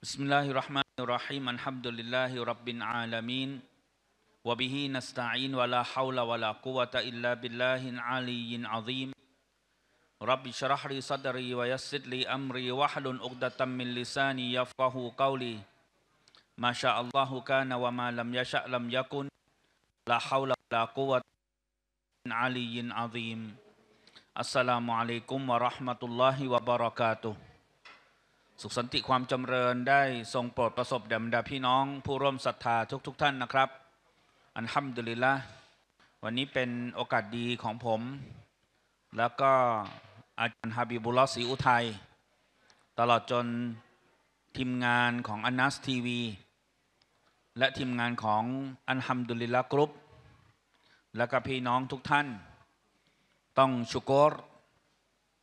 بسم الله الرحمن الرحيم الحمد لله رب العالمين وبه نستعين ولا حول ولا قوة إلا بالله العلي العظيم رب اشرح لي صدري ويسر لي أمري وحل أقدة من لساني يفقه قولي ما شاء الله كان وما لم يشأ لم يكن لا حول ولا قوة علي عظيم السلام عليكم ورحمة الله وبركاته สุขสันติความจำเริญได้ทรงโปรดประสบเดมดาพี่น้องผู้ร่วมศรัทธาทุกๆทท่านนะครับ อันฮัมดุลิละวันนี้เป็นโอกาสดีของผม แล้วก็อาจารย์ฮาบิบุลลศรีอุทัยตลอดจนทีมงานของอนัสทีวี และทีมงานของอันฮัมดุลิละกรุ๊ปและก็พี่น้องทุกท่าน ต้องชุกร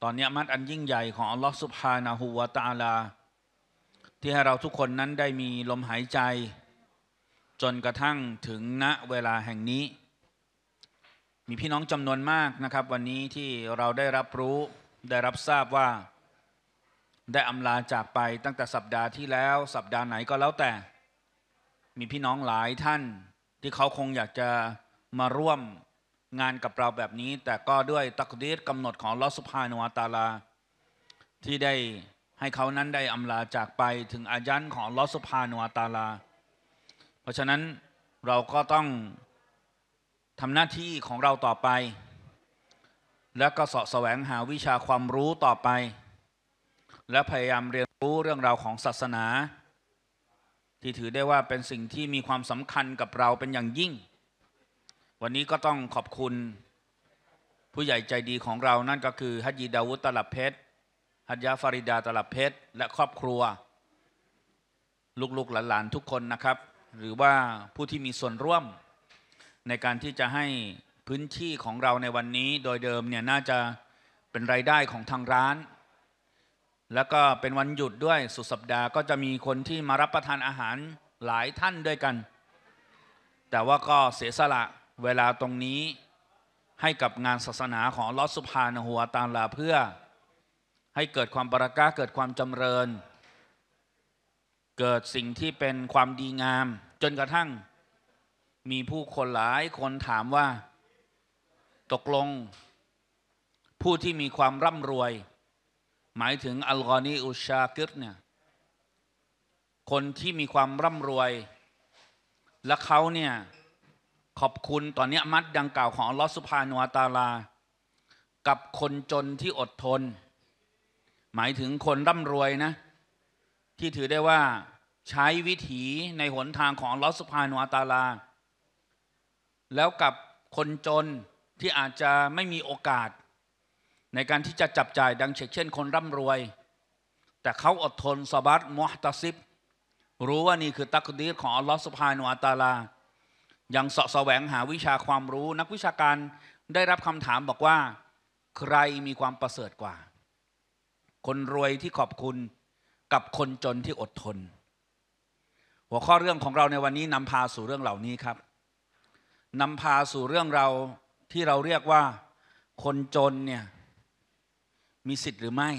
ตอนนี้มัดอันยิ่งใหญ่ของอัลลอฮฺสุบฮานาหูวาตาลา ที่ให้เราทุกคนนั้นได้มีลมหายใจ จนกระทั่งถึงณเวลาแห่งนี้ มีพี่น้องจำนวนมากนะครับ วันนี้ที่เราได้รับรู้ได้รับทราบว่า ได้อำลาจากไปตั้งแต่สัปดาห์ที่แล้วสัปดาห์ไหนก็แล้วแต่ มีพี่น้องหลายท่านที่เขาคงอยากจะมาร่วมงานกับเราแบบนี้ แต่ก็ด้วยตักดีรกำหนดของลอสุภานวตาลา ที่ได้ให้เขานั้นได้อำลาจากไปถึงอายันของลอสุภานวตาลา เพราะฉะนั้นเราก็ต้องทำหน้าที่ของเราต่อไป และก็สาะแสวงหาวิชาความรู้ต่อไป และพยายามเรียนรู้เรื่องราวของศาสนา ที่ถือได้ว่าเป็นสิ่งที่มีความสำคัญกับเราเป็นอย่างยิ่งวันนี้ก็ต้องขอบคุณ ผู้ใหญ่ใจดีของเรานั่นก็คือฮัจยีดาวุฒตลับเพชรฮัจยาฟาริดาตลับเพชร และครอบครัวลูกๆหลานๆทุกคนนะครับ หรือว่าผู้ที่มีส่วนร่วม ในการที่จะให้พื้นที่ของเราในวันนี้ โดยเดิมเนี่ยน่าจะเป็นรายได้ของทางร้าน แล้วก็เป็นวันหยุดด้วยสุดสัปดาห์ก็จะมีคนที่มารับประทานอาหารหลายท่านด้วยกัน แต่ว่าก็เสียสละเวลาตรงนี้ให้กับงานศาสนาของลอสุภานหัวตาลาเพื่อ ให้เกิดความบรักะเกิดความจำเริญ เกิดสิ่งที่เป็นความดีงาม จนกระทั่ง มีผู้คนหลายคนถามว่า ตกลง ผู้ที่มีความร่ำรวย หมายถึงอัลกอนีอุชากิรเนี่ย คนที่มีความร่ำรวย และเขาเนี่ยขอบคุณตอนนี้มัดดังกล่าวของลอสุภาโนาตาลา กับคนจนที่อดทน หมายถึงคนร่ำรวยนะ ที่ถือได้ว่าใช้วิถีในหนทางของลอสุภาโนาตาลา แล้วกับคนจนที่อาจจะไม่มีโอกาส ในการที่จะจับจ่ายดังเช่น คนร่ำรวย แต่เขาอดทนสบัดมอฮตัซิบ รู้ว่านี่คือตักดีของอัลลอฮฺสุภาโนาตาลาอย่างเสาะแสวงหาวิชาความรู้ นักวิชาการได้รับคำถามบอกว่าใครมีความประเสริฐกว่า คนรวยที่ขอบคุณกับคนจนที่อดทน หัวข้อเรื่องของเราในวันนี้นำพาสู่เรื่องเหล่านี้ครับนำพาสู่เรื่องเราที่เราเรียกว่า คนจนเนี่ย มีสิทธิ์หรือไม่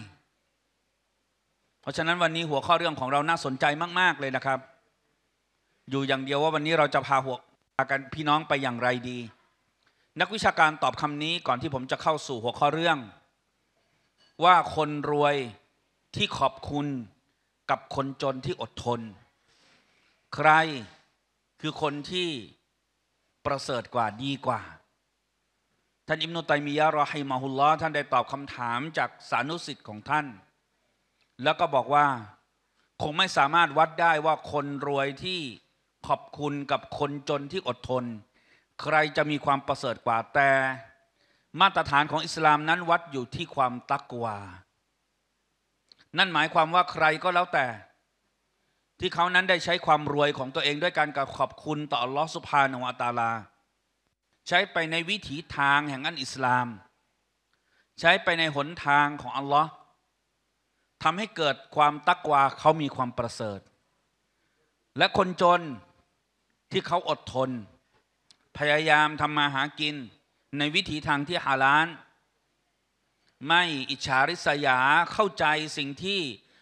เพราะฉะนั้นวันนี้หัวข้อเรื่องของเราน่าสนใจมาก ๆ เลยนะครับ อยู่อย่างเดียวว่าวันนี้เราจะพาหัวากันพี่น้องไปอย่างไรดี นักวิชาการตอบคำนี้ก่อนที่ผมจะเข้าสู่หัวข้อเรื่อง ว่าคนรวยที่ขอบคุณกับคนจนที่อดทน ใครคือคนที่ประเสริฐกว่าดีกว่า ท่านอิมนุตัยมียะรอฮิมาฮุลลอท่านได้ตอบคำถาม จากสานุสิทธิ์ของท่าน แล้วก็บอกว่า คงไม่สามารถวัดได้ว่าคนรวยที่ขอบคุณกับคนจนที่อดทน ใครจะมีความประเสริฐกว่าแต่ มาตรฐานของอิสลามนั้นวัดอยู่ที่ความตักวานั่นหมายความว่าใครก็แล้วแต่ ที่เขานั้นได้ใช้ความรวยของตัวเองด้วยการกขอบคุณต่ออัลลอฮฺสุภานวตาลาใช้ไปในวิถีทางแห่งอันอิสลาม ใช้ไปในหนทางของอัลลอฮ์ทำให้เกิดความตักวาเขามีความประเสริฐ และคนจนที่เขาอดทน พยายามทำมาหากิน ในวิถีทางที่ฮาลานไม่อิจฉาริษยาเข้าใจสิ่งที่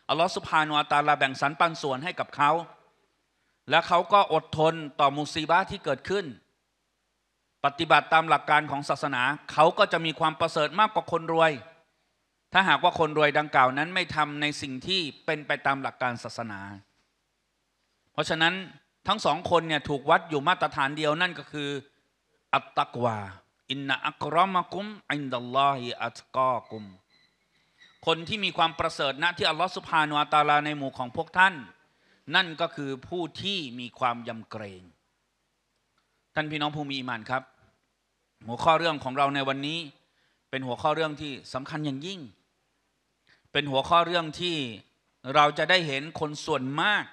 อัลลอฮฺสุภาโนอัตาลาแบ่งสรรปันส่วนให้กับเขา และเขาก็อดทนต่อมุซีบาที่เกิดขึ้น ปฏิบัติตามหลักการของศาสนา เขาก็จะมีความประเสริฐมากกว่าคนรวย ถ้าหากว่าคนรวยดังกล่าวนั้นไม่ทำในสิ่งที่เป็นไปตามหลักการศาสนา เพราะฉะนั้นทั้งสองคนเนี่ยถูกวัดอยู่มาตรฐานเดียวนั่นก็คือ อัตตกวาอินนาอักรอมะกุมอินดัลลอฮิอัตกอกุมคนที่มีความประเสริฐนะที่อัลลอฮฺสุภาโนอัตาลาในหมู่ของพวกท่าน นั่นก็คือผู้ที่มีความยำเกรง ท่านพี่น้องผู้มีอิมานครับ หัวข้อเรื่องของเราในวันนี้ เป็นหัวข้อเรื่องที่สำคัญอย่างยิ่ง เป็นหัวข้อเรื่องที่เราจะได้เห็นคนส่วนมาก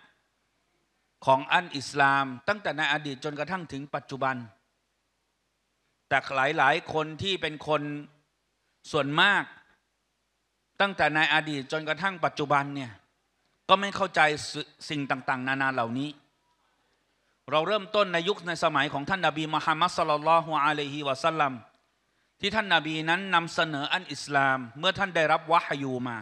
ของอันอิสลามตั้งแต่ในอดีตจนกระทั่งถึงปัจจุบัน แต่หลายหลายคนที่เป็นคนส่วนมากตั้งแต่ในอดีตจนกระทั่งปัจจุบันเนี่ยก็ไม่เข้าใจสิ่งต่างๆ นานาเหล่านี้ เราเริ่มต้นในยุคในสมัยของท่านนาบีมุฮัมมัดสลลัลฮุอะลัยฮิวะสัลลัมที่ท่านนาบีนั้นนำเสนออันอิสลามเมื่อท่านได้รับวะฮยูมา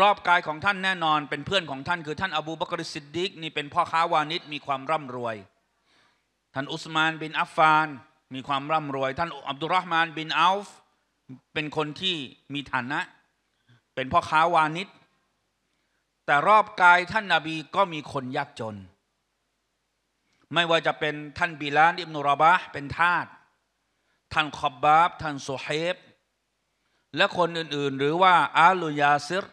รอบกายของท่านแน่นอนเป็นเพื่อนของท่านคือท่านอบูบักริสิดดิกนี่เป็นพ่อค้าวานิชมีความร่ำรวย ท่านอุสมาน บินอัฟฟาน มีความร่ำรวย ท่านอับดุลร์มาน บินอัลฟเป็นคนที่มีฐานะ เป็นพ่อค้าวานิชแต่รอบกายท่านนาบีก็มีคนยากจน ไม่ว่าจะเป็นท่านบิลานอิบนุรบะเป็นทาสท่านคอบบาบท่านโซเฮบและคนอื่นๆหรือว่าอาลุยาซิร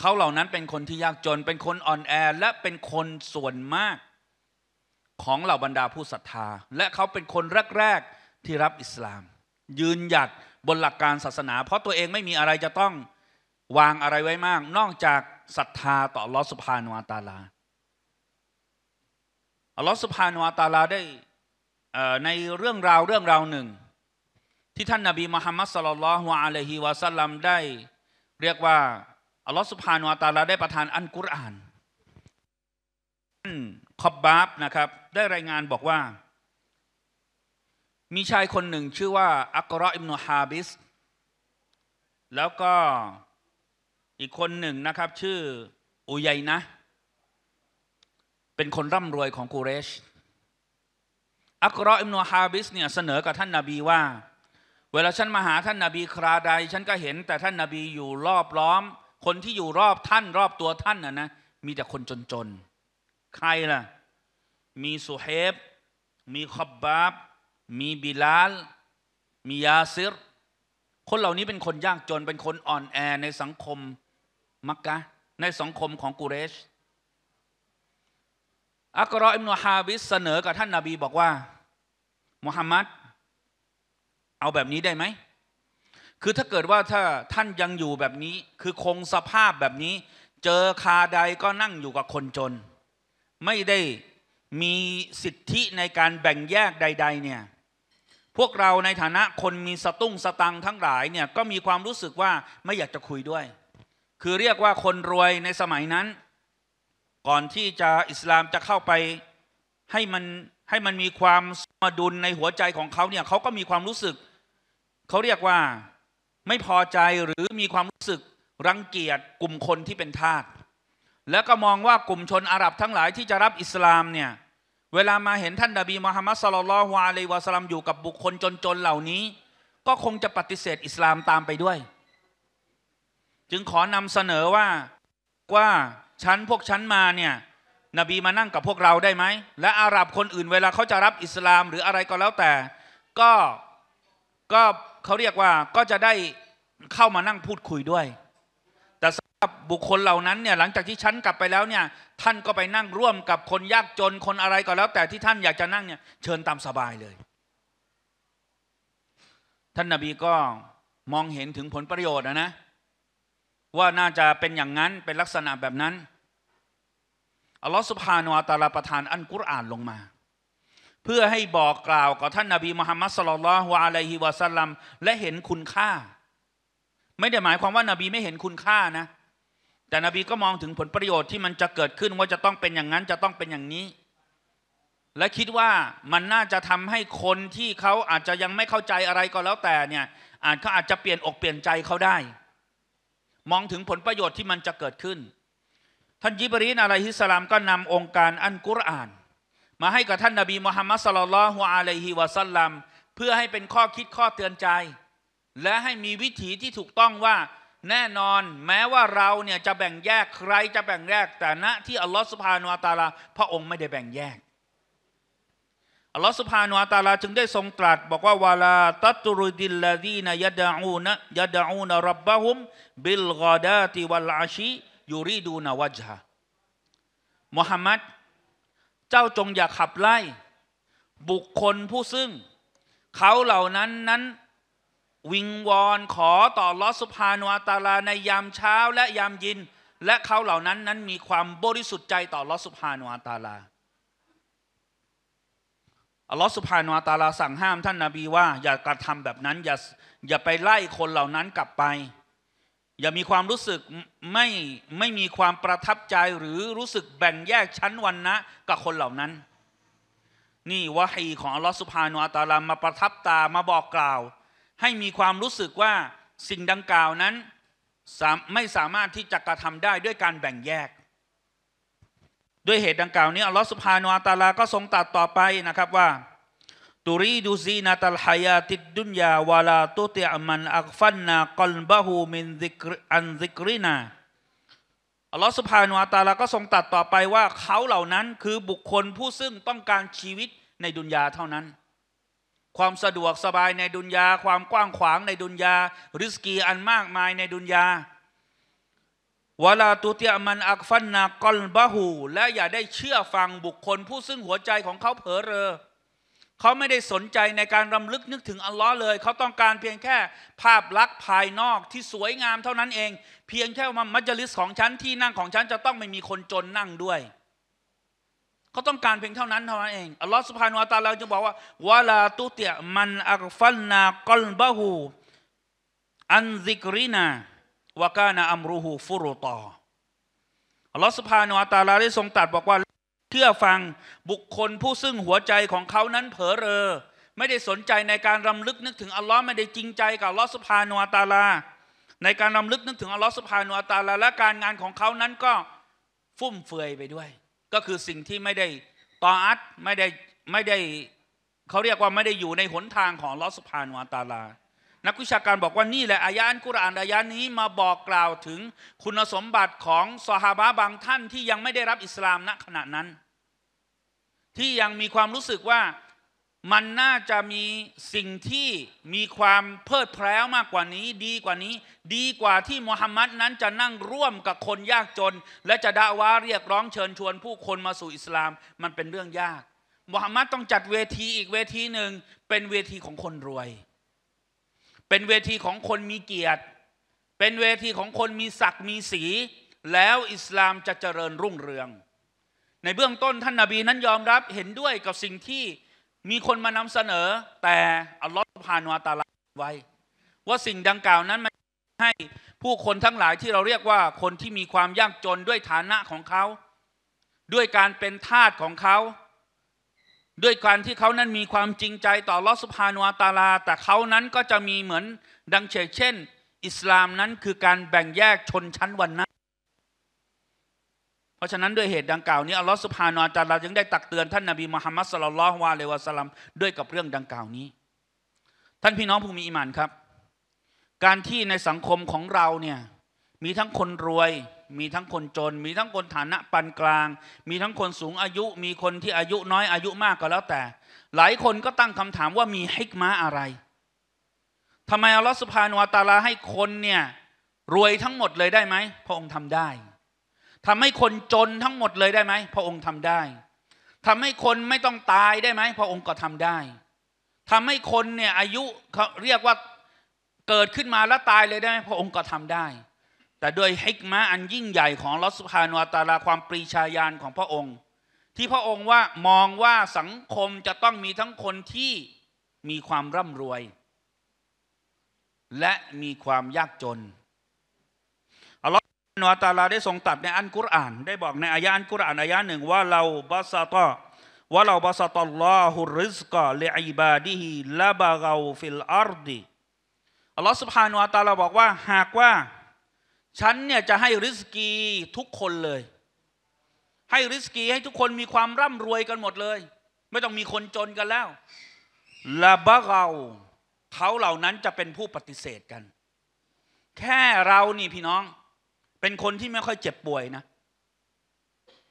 เขาเหล่านั้นเป็นคนที่ยากจน เป็นคนอ่อนแอและเป็นคนส่วนมาก ของเหล่าบรรดาผู้ศรัทธา และเขาเป็นคนแรกๆที่รับอิสลาม ยืนหยัดบนหลักการศาสนา เพราะตัวเองไม่มีอะไรจะต้องวางอะไรไว้มาก นอกจากศรัทธาต่อลอสุภานวตาลาลอสุภาโนอาตาลาได้ในเรื่องราวเรื่องราวหนึ่ง ที่ท่านนาบีมุฮัมมัดสลลัลลอฮุอะลัยฮิวะสัลลัมได้เรียกว่าลอสุภาโนอตาลาได้ประทานอันกุรอานขอบบาบนะครับ ได้รายงานบอกว่า มีชายคนหนึ่งชื่อว่า อักรออิมโนฮาบิส แล้วก็อีกคนหนึ่งนะครับ ชื่ออุยัยนะ เป็นคนร่ำรวยของกูเรชอักรออิมโนฮาบิส เนี่ยเสนอกับท่านนาบีว่า เวลาฉันมาหาท่านนาบีคราใด ฉันก็เห็นแต่ท่านนาบีอยู่รอบล้อมคนที่อยู่รอบท่านรอบตัวท่านนะนะมีแต่คนจนๆ ใครล่ะ มีสุเฮบมีคอบบาบมีบิลาล มียาซิรคนเหล่านี้เป็นคนยากจน เป็นคนอ่อนแอในสังคม มักกะในสังคมของกุเรช อักรออิมโนฮาบิส เสนอกับท่านนาบีบอกว่ามุฮัมมัดเอาแบบนี้ได้ไหมคือถ้าเกิดว่าถ้าท่านยังอยู่แบบนี้ คือคงสภาพแบบนี้ เจอคาใดก็นั่งอยู่กับคนจน ไม่ได้มีสิทธิในการแบ่งแยกใด ๆ เนี่ย พวกเราในฐานะคนมี สตุ้งสตังทั้งหลายเนี่ยก็มีความรู้สึกว่าไม่อยากจะคุยด้วย คือเรียกว่าคนรวยในสมัยนั้น ก่อนที่จะอิสลามจะเข้าไปให้มันให้มันมีความสมดุลในหัวใจของเขาเนี่ยเขาก็มีความรู้สึกเขาเรียกว่าไม่พอใจหรือมีความรู้สึกรังเกียจกลุ่มคนที่เป็นทาสแล้วก็มองว่ากลุ่มชนอาหรับทั้งหลายที่จะรับอิสลามเนี่ย เวลามาเห็นท่านนบีมุฮัมมัดสลลัลฮวาเลวะสลัมอยู่กับบุคคลจนๆเหล่านี้ ก็คงจะปฏิเสธอิสลามตามไปด้วย จึงขอนำเสนอว่าว่าชั้นพวกชั้นมาเนี่ยนบีมานั่งกับพวกเราได้ไหมและอาหรับคนอื่น เวลาเขาจะรับอิสลามหรืออะไรก็แล้วแต่ ก็ก็เขาเรียกว่าก็จะได้เข้ามานั่งพูดคุยด้วย แต่สำหรับบุคคลเหล่านั้นเนี่ยหลังจากที่ฉันกลับไปแล้วเนี่ยท่านก็ไปนั่งร่วมกับคนยากจนคนอะไรก็แล้ว แต่ที่ท่านอยากจะนั่งเนี่ยเชิญตามสบายเลย ท่านนาบีก็มองเห็นถึงผลประโยชน์นะว่าน่าจะเป็นอย่างนั้นเป็นลักษณะแบบนั้นอัลลอฮฺสุบฮานุอัตาลาประทานอันกุรอานลงมาเพื่อให้บอกกล่าวกับท่านนาบีมุฮัมมัดสลลัลฮวาอะลัยฮิวะสัลลัมและเห็นคุณค่า ไม่ได้หมายความว่านาบีไม่เห็นคุณค่านะ แต่นบีก็มองถึงผลประโยชน์ที่มันจะเกิดขึ้นว่าจะต้องเป็นอย่างนั้นจะต้องเป็นอย่างนี้ และคิดว่ามันน่าจะทำให้คนที่เขาอาจจะยังไม่เข้าใจอะไรก็แล้วแต่เนี่ยอาจเขาอาจจะเปลี่ยนอกเปลี่ยนใจเขาได้ มองถึงผลประโยชน์ที่มันจะเกิดขึ้นท่านยิบรีนอะลัยฮิสลามก็นำองค์การอันกุรอานมาให้กับท่านนบีมุฮัมมัดสลลัลฮุอะลัยฮิวะสัลลัมเพื่อให้เป็นข้อคิดข้อเตือนใจ และให้มีวิถีที่ถูกต้องว่า แน่นอนแม้ว่าเราเนี่ยจะแบ่งแยกใครจะแบ่งแยกแต่ณที่อัลลอฮฺสุภาโนอัตาลาพระองค์ไม่ได้แบ่งแยกอัลลอฮฺสุภาโนอัตาลาจึงได้ทรงตรัส บอกว่าวาลาตัตรุดิลลาดีนยดาอูนะยดาอูนะรับบะฮุมบิลกอดาติวัลอาชียูรีดูนวะจฮะมุฮัมมัดเจ้าจงอย่าขับไล่ บุคคลผู้ซึ่ง เขาเหล่านั้นนั้น วิงวอนขอต่อลอสุภานวตาลาในยามเช้าและยามยิน และเขาเหล่านั้นนั้นมีความบริสุทธิ์ใจ ต่อลอสุภานวตาลาอัลลอฮฺสุภานวตาลาสั่งห้าม ท่านนาบีว่า อย่ากระทำแบบนั้นอย่าอย่าไปไล่คนเหล่านั้นกลับไปอย่ามีความรู้สึกไม่ไม่มีความประทับใจหรือรู้สึกแบ่งแยกชั้นวันนะกับคนเหล่านั้น นี่วะฮีของอัลลอฮฺสุภาโนอัตาลามาประทับตามาบอกกล่าว ให้มีความรู้สึกว่าสิ่งดังกล่าวนั้นไม่สามารถที่จะกระทำได้ด้วยการแบ่งแยก ด้วยเหตุดังกล่าวนี้อัลลอฮฺสุภาโนอัตาลาก็ทรงตัดต่อไปนะครับว่าตุรีดูซีนัตัลฮายาติดดุนยาวาลาตุติอัมันอักฟันนากอลบะฮูมินซิกอันซิกรินาอัลลอฮฺสุภาานอาตาลาก็ทรงตัดต่อไปว่าเขาเหล่านั้นคือบุคคลผู้ซึ่งต้องการชีวิตในดุนยาเท่านั้น ความสะดวกสบายในดุนยาความกว้างขวางในดุนยาริสกีอันมากมายในดุนยาวลาตุเตียมันอักฟันนากอลบะหูและอย่าได้เชื่อฟังบุคคล ผู้ซึ่งหัวใจของเขาเผลอเรอเขาไม่ได้สนใจในการรำลึกนึกถึงอัลลอฮ์เลย เขาต้องการเพียงแค่ภาพลักษณ์ภายนอกที่สวยงามเท่านั้นเอง เพียงแค่ว่ามัจลิสของฉัน ที่นั่งของฉันจะต้องไม่มีคนจนนั่งด้วย เขาต้องการเพียงเท่านั้นเท่านั้นเองอัลลอฮ์สุภาโนตาเราจะบอกว่าวะลาตุเตียมันอักฟันนากลบะหูอันซิกรินาวะกานาอัมรูหูฟุรุตออัลลอฮ์สุภาโนตาเราได้ทรงตรัสบอกว่าเชื่อฟังบุคคลผู้ซึ่งหัวใจของเขานั้นเผลอเรอไม่ได้สนใจในการรำลึกนึกถึงอัลลอฮ์ไม่ได้จริงใจกับอัลลอฮ์สุภาโนตาลาในการรำลึกนึกถึงอัลลอฮ์สุภาโนตาลาและการงานของเขานั้นก็ฟุ่มเฟือยไปด้วย ก็คือสิ่งที่ไม่ได้ตออัดไม่ได้ไม่ได้เขาเรียกว่าไม่ได้อยู่ในหนทางของลอสภานอาตาลา นักวิชาการบอกว่านี่แหละอายันกุรอานอายานนี้มาบอกกล่าวถึงคุณสมบัติของสหาบะบางท่านที่ยังไม่ได้รับอิสลามณขณะนั้นที่ยังมีความรู้สึกว่ามันน่าจะมีสิ่งที่มีความเพลิดเพลินมากกว่านี้ดีกว่านี้ ดีกว่าที่มุฮัมมัดนั้นจะนั่งร่วมกับคนยากจน และจะด่าว่าเรียกร้องเชิญชวนผู้คนมาสู่อิสลามมันเป็นเรื่องยาก มุฮัมมัดต้องจัดเวทีอีกเวทีหนึ่ง เป็นเวทีของคนรวย เป็นเวทีของคนมีเกียรติ เป็นเวทีของคนมีศักดิ์มีสี แล้วอิสลามจะเจริญรุ่งเรืองในเบื้องต้นท่านนาบีนั้นยอมรับเห็นด้วยกับสิ่งที่มีคนมานำเสนอแต่อัลลอฮฺพานวตาลาไว้ ว่าสิ่งดังกล่าวนั้นมันให้ผู้คนทั้งหลายที่เราเรียกว่าคนที่มีความยากจนด้วยฐานะของเขาด้วยการเป็นทาสของเขาด้วยการที่เขานั้นมีความจริงใจต่อลอสุภานวาตาลาแต่เขานั้นก็จะมีเหมือนดังเช่น อิสลามนั้นคือการแบ่งแยกชนชั้นวันนะราะฉะนั้นด้วยเหตุดังกล่าวนี้อัลลอฮฺสุภาโนจาราจึงได้ตักเตือนท่านนบีมุฮัมมัดสลลัลฮวาเลวะสลัมด้วยกับเรื่องดังกล่าวนี้ ท่านพี่น้องผู้มีอิมานครับ การที่ในสังคมของเราเนี่ยมีทั้งคนรวย มีทั้งคนจน มีทั้งคนฐานะปานกลาง มีทั้งคนสูงอายุ มีคนที่อายุน้อยอายุมากก็แล้วแต่ หลายคนก็ตั้งคำถามว่ามีฮิกมาอะไรทำไมอัลลอฮฺสุภาโนตาราให้คนเนี่ยรวยทั้งหมดเลยได้ไหมพระองค์ทำได้ทำให้คนจนทั้งหมดเลยได้ไหม พระองค์ทำได้ ทำให้คนไม่ต้องตายได้ไหม พระองค์ก็ทำได้ ทำให้คนเนี่ยอายุเขาเรียกว่าเกิดขึ้นมาแล้วตายเลยได้ไหมพระองค์ก็ทำได้ แต่โดยฮิกมะอันยิ่งใหญ่ของลอสุภานวตาลาความปรีชาญาณของพระองค์ ที่พระองค์ว่ามองว่าสังคมจะต้องมีทั้งคนที่มีความร่ำรวย และมีความยากจนอัลลอฮนวตาลาได้ทรงตัดในอันกุรอาน ได้บอกในอายะอันกุรอานอายะหนึ่ง ว่าเราบาสตอว่าเราบาสตัลลอฮุริสกเลอิบาดีฮิลาบะกาฟิลอาร์ดีอัลลอฮฺสุบฮานุตาลาบอกว่า หากว่า ฉันเนี่ยจะให้ริสกีทุกคนเลย ให้ริสกีให้ทุกคนมีความร่ำรวยกันหมดเลย ไม่ต้องมีคนจนกันแล้วลาบะเราเขาเหล่านั้นจะเป็นผู้ปฏิเสธกัน แค่เรานี่พี่น้องเป็นคนที่ไม่ค่อยเจ็บป่วยนะ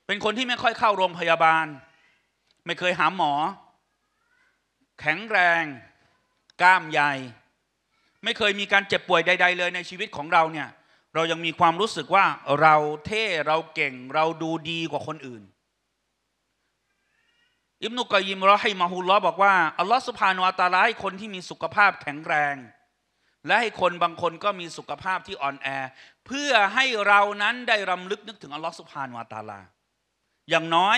เป็นคนที่ไม่ค่อยเข้าโรงพยาบาล ไม่เคยหาหมอ แข็งแรง กล้ามใหญ่ ไม่เคยมีการเจ็บป่วยใดๆเลยในชีวิตของเราเนี่ย เรายังมีความรู้สึกว่าเราเท่เราเก่ง เราดูดีกว่าคนอื่น อิบนุกอยิมรอให้มาฮูลลอบอกว่าอัลลอฮฺสุภาโนอัตาลาให้คนที่มีสุขภาพแข็งแรงและให้คนบางคนก็มีสุขภาพที่อ่อนแอ เพื่อให้เรานั้นได้รำลึกนึกถึงอัลลอฮฺสุภานวาตาลาอย่างน้อย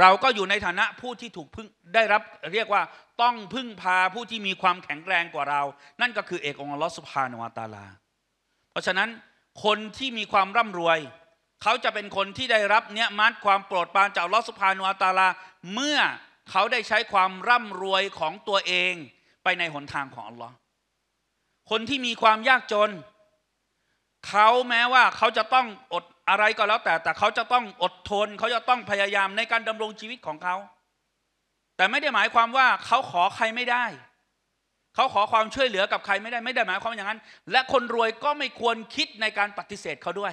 เราก็อยู่ในฐานะผู้ที่ถูกพึ่งได้รับเรียกว่าต้องพึ่งพาผู้ที่มีความแข็งแรงกว่าเรา นั่นก็คือเอกองอัลลอฮฺสุภานวาตาลาเพราะฉะนั้นคนที่มีความร่ำรวย เขาจะเป็นคนที่ได้รับเนื้อมัดความโปรดปรานจากอัลลอฮฺสุภานวาตาลาเมื่อเขาได้ใช้ความร่ำรวยของตัวเองไปในหนทางของอัลลอฮคนที่มีความยากจน เขาแม้ว่าเขาจะต้องอดอะไรก็แล้ว แต่แต่เขาจะต้องอดทนเขาจะต้องพยายามในการดำรงชีวิตของเขา แต่ไม่ได้หมายความว่าเขาขอใครไม่ได้ เขาขอความช่วยเหลือกับใครไม่ได้ไม่ได้หมายความอย่างนั้น และคนรวยก็ไม่ควรคิดในการปฏิเสธเขาด้วย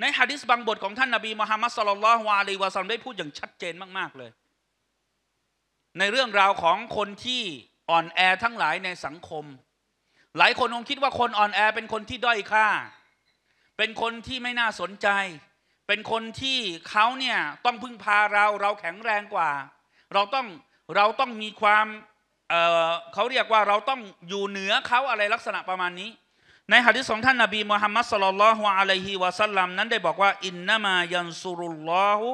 ในฮะดิษบางบทของท่านนาบีมุฮัมมัดสุลลัลฮวาลีวะซัมได้พูดอย่างชัดเจนมากๆเลย ในเรื่องราวของคนที่อ่อนแอทั้งหลายในสังคมหลายคนคงคิดว่าคนอ่อนแอเป็นคนที่ด้อยค่า เป็นคนที่ไม่น่าสนใจ เป็นคนที่เขาเนี่ยต้องพึ่งพาเรา เราแข็งแรงกว่า เราต้องเราต้องมีความเเขาเรียกว่าเราต้องอยู่เหนือเขาอะไรลักษณะประมาณนี้ ในหะดีษของท่านนบีมุฮัมมัดสลลัลลอฮุอะลัยฮิวะสัลลัมนั้น ได้บอกว่า อินนามายันซุรุลลอฮุ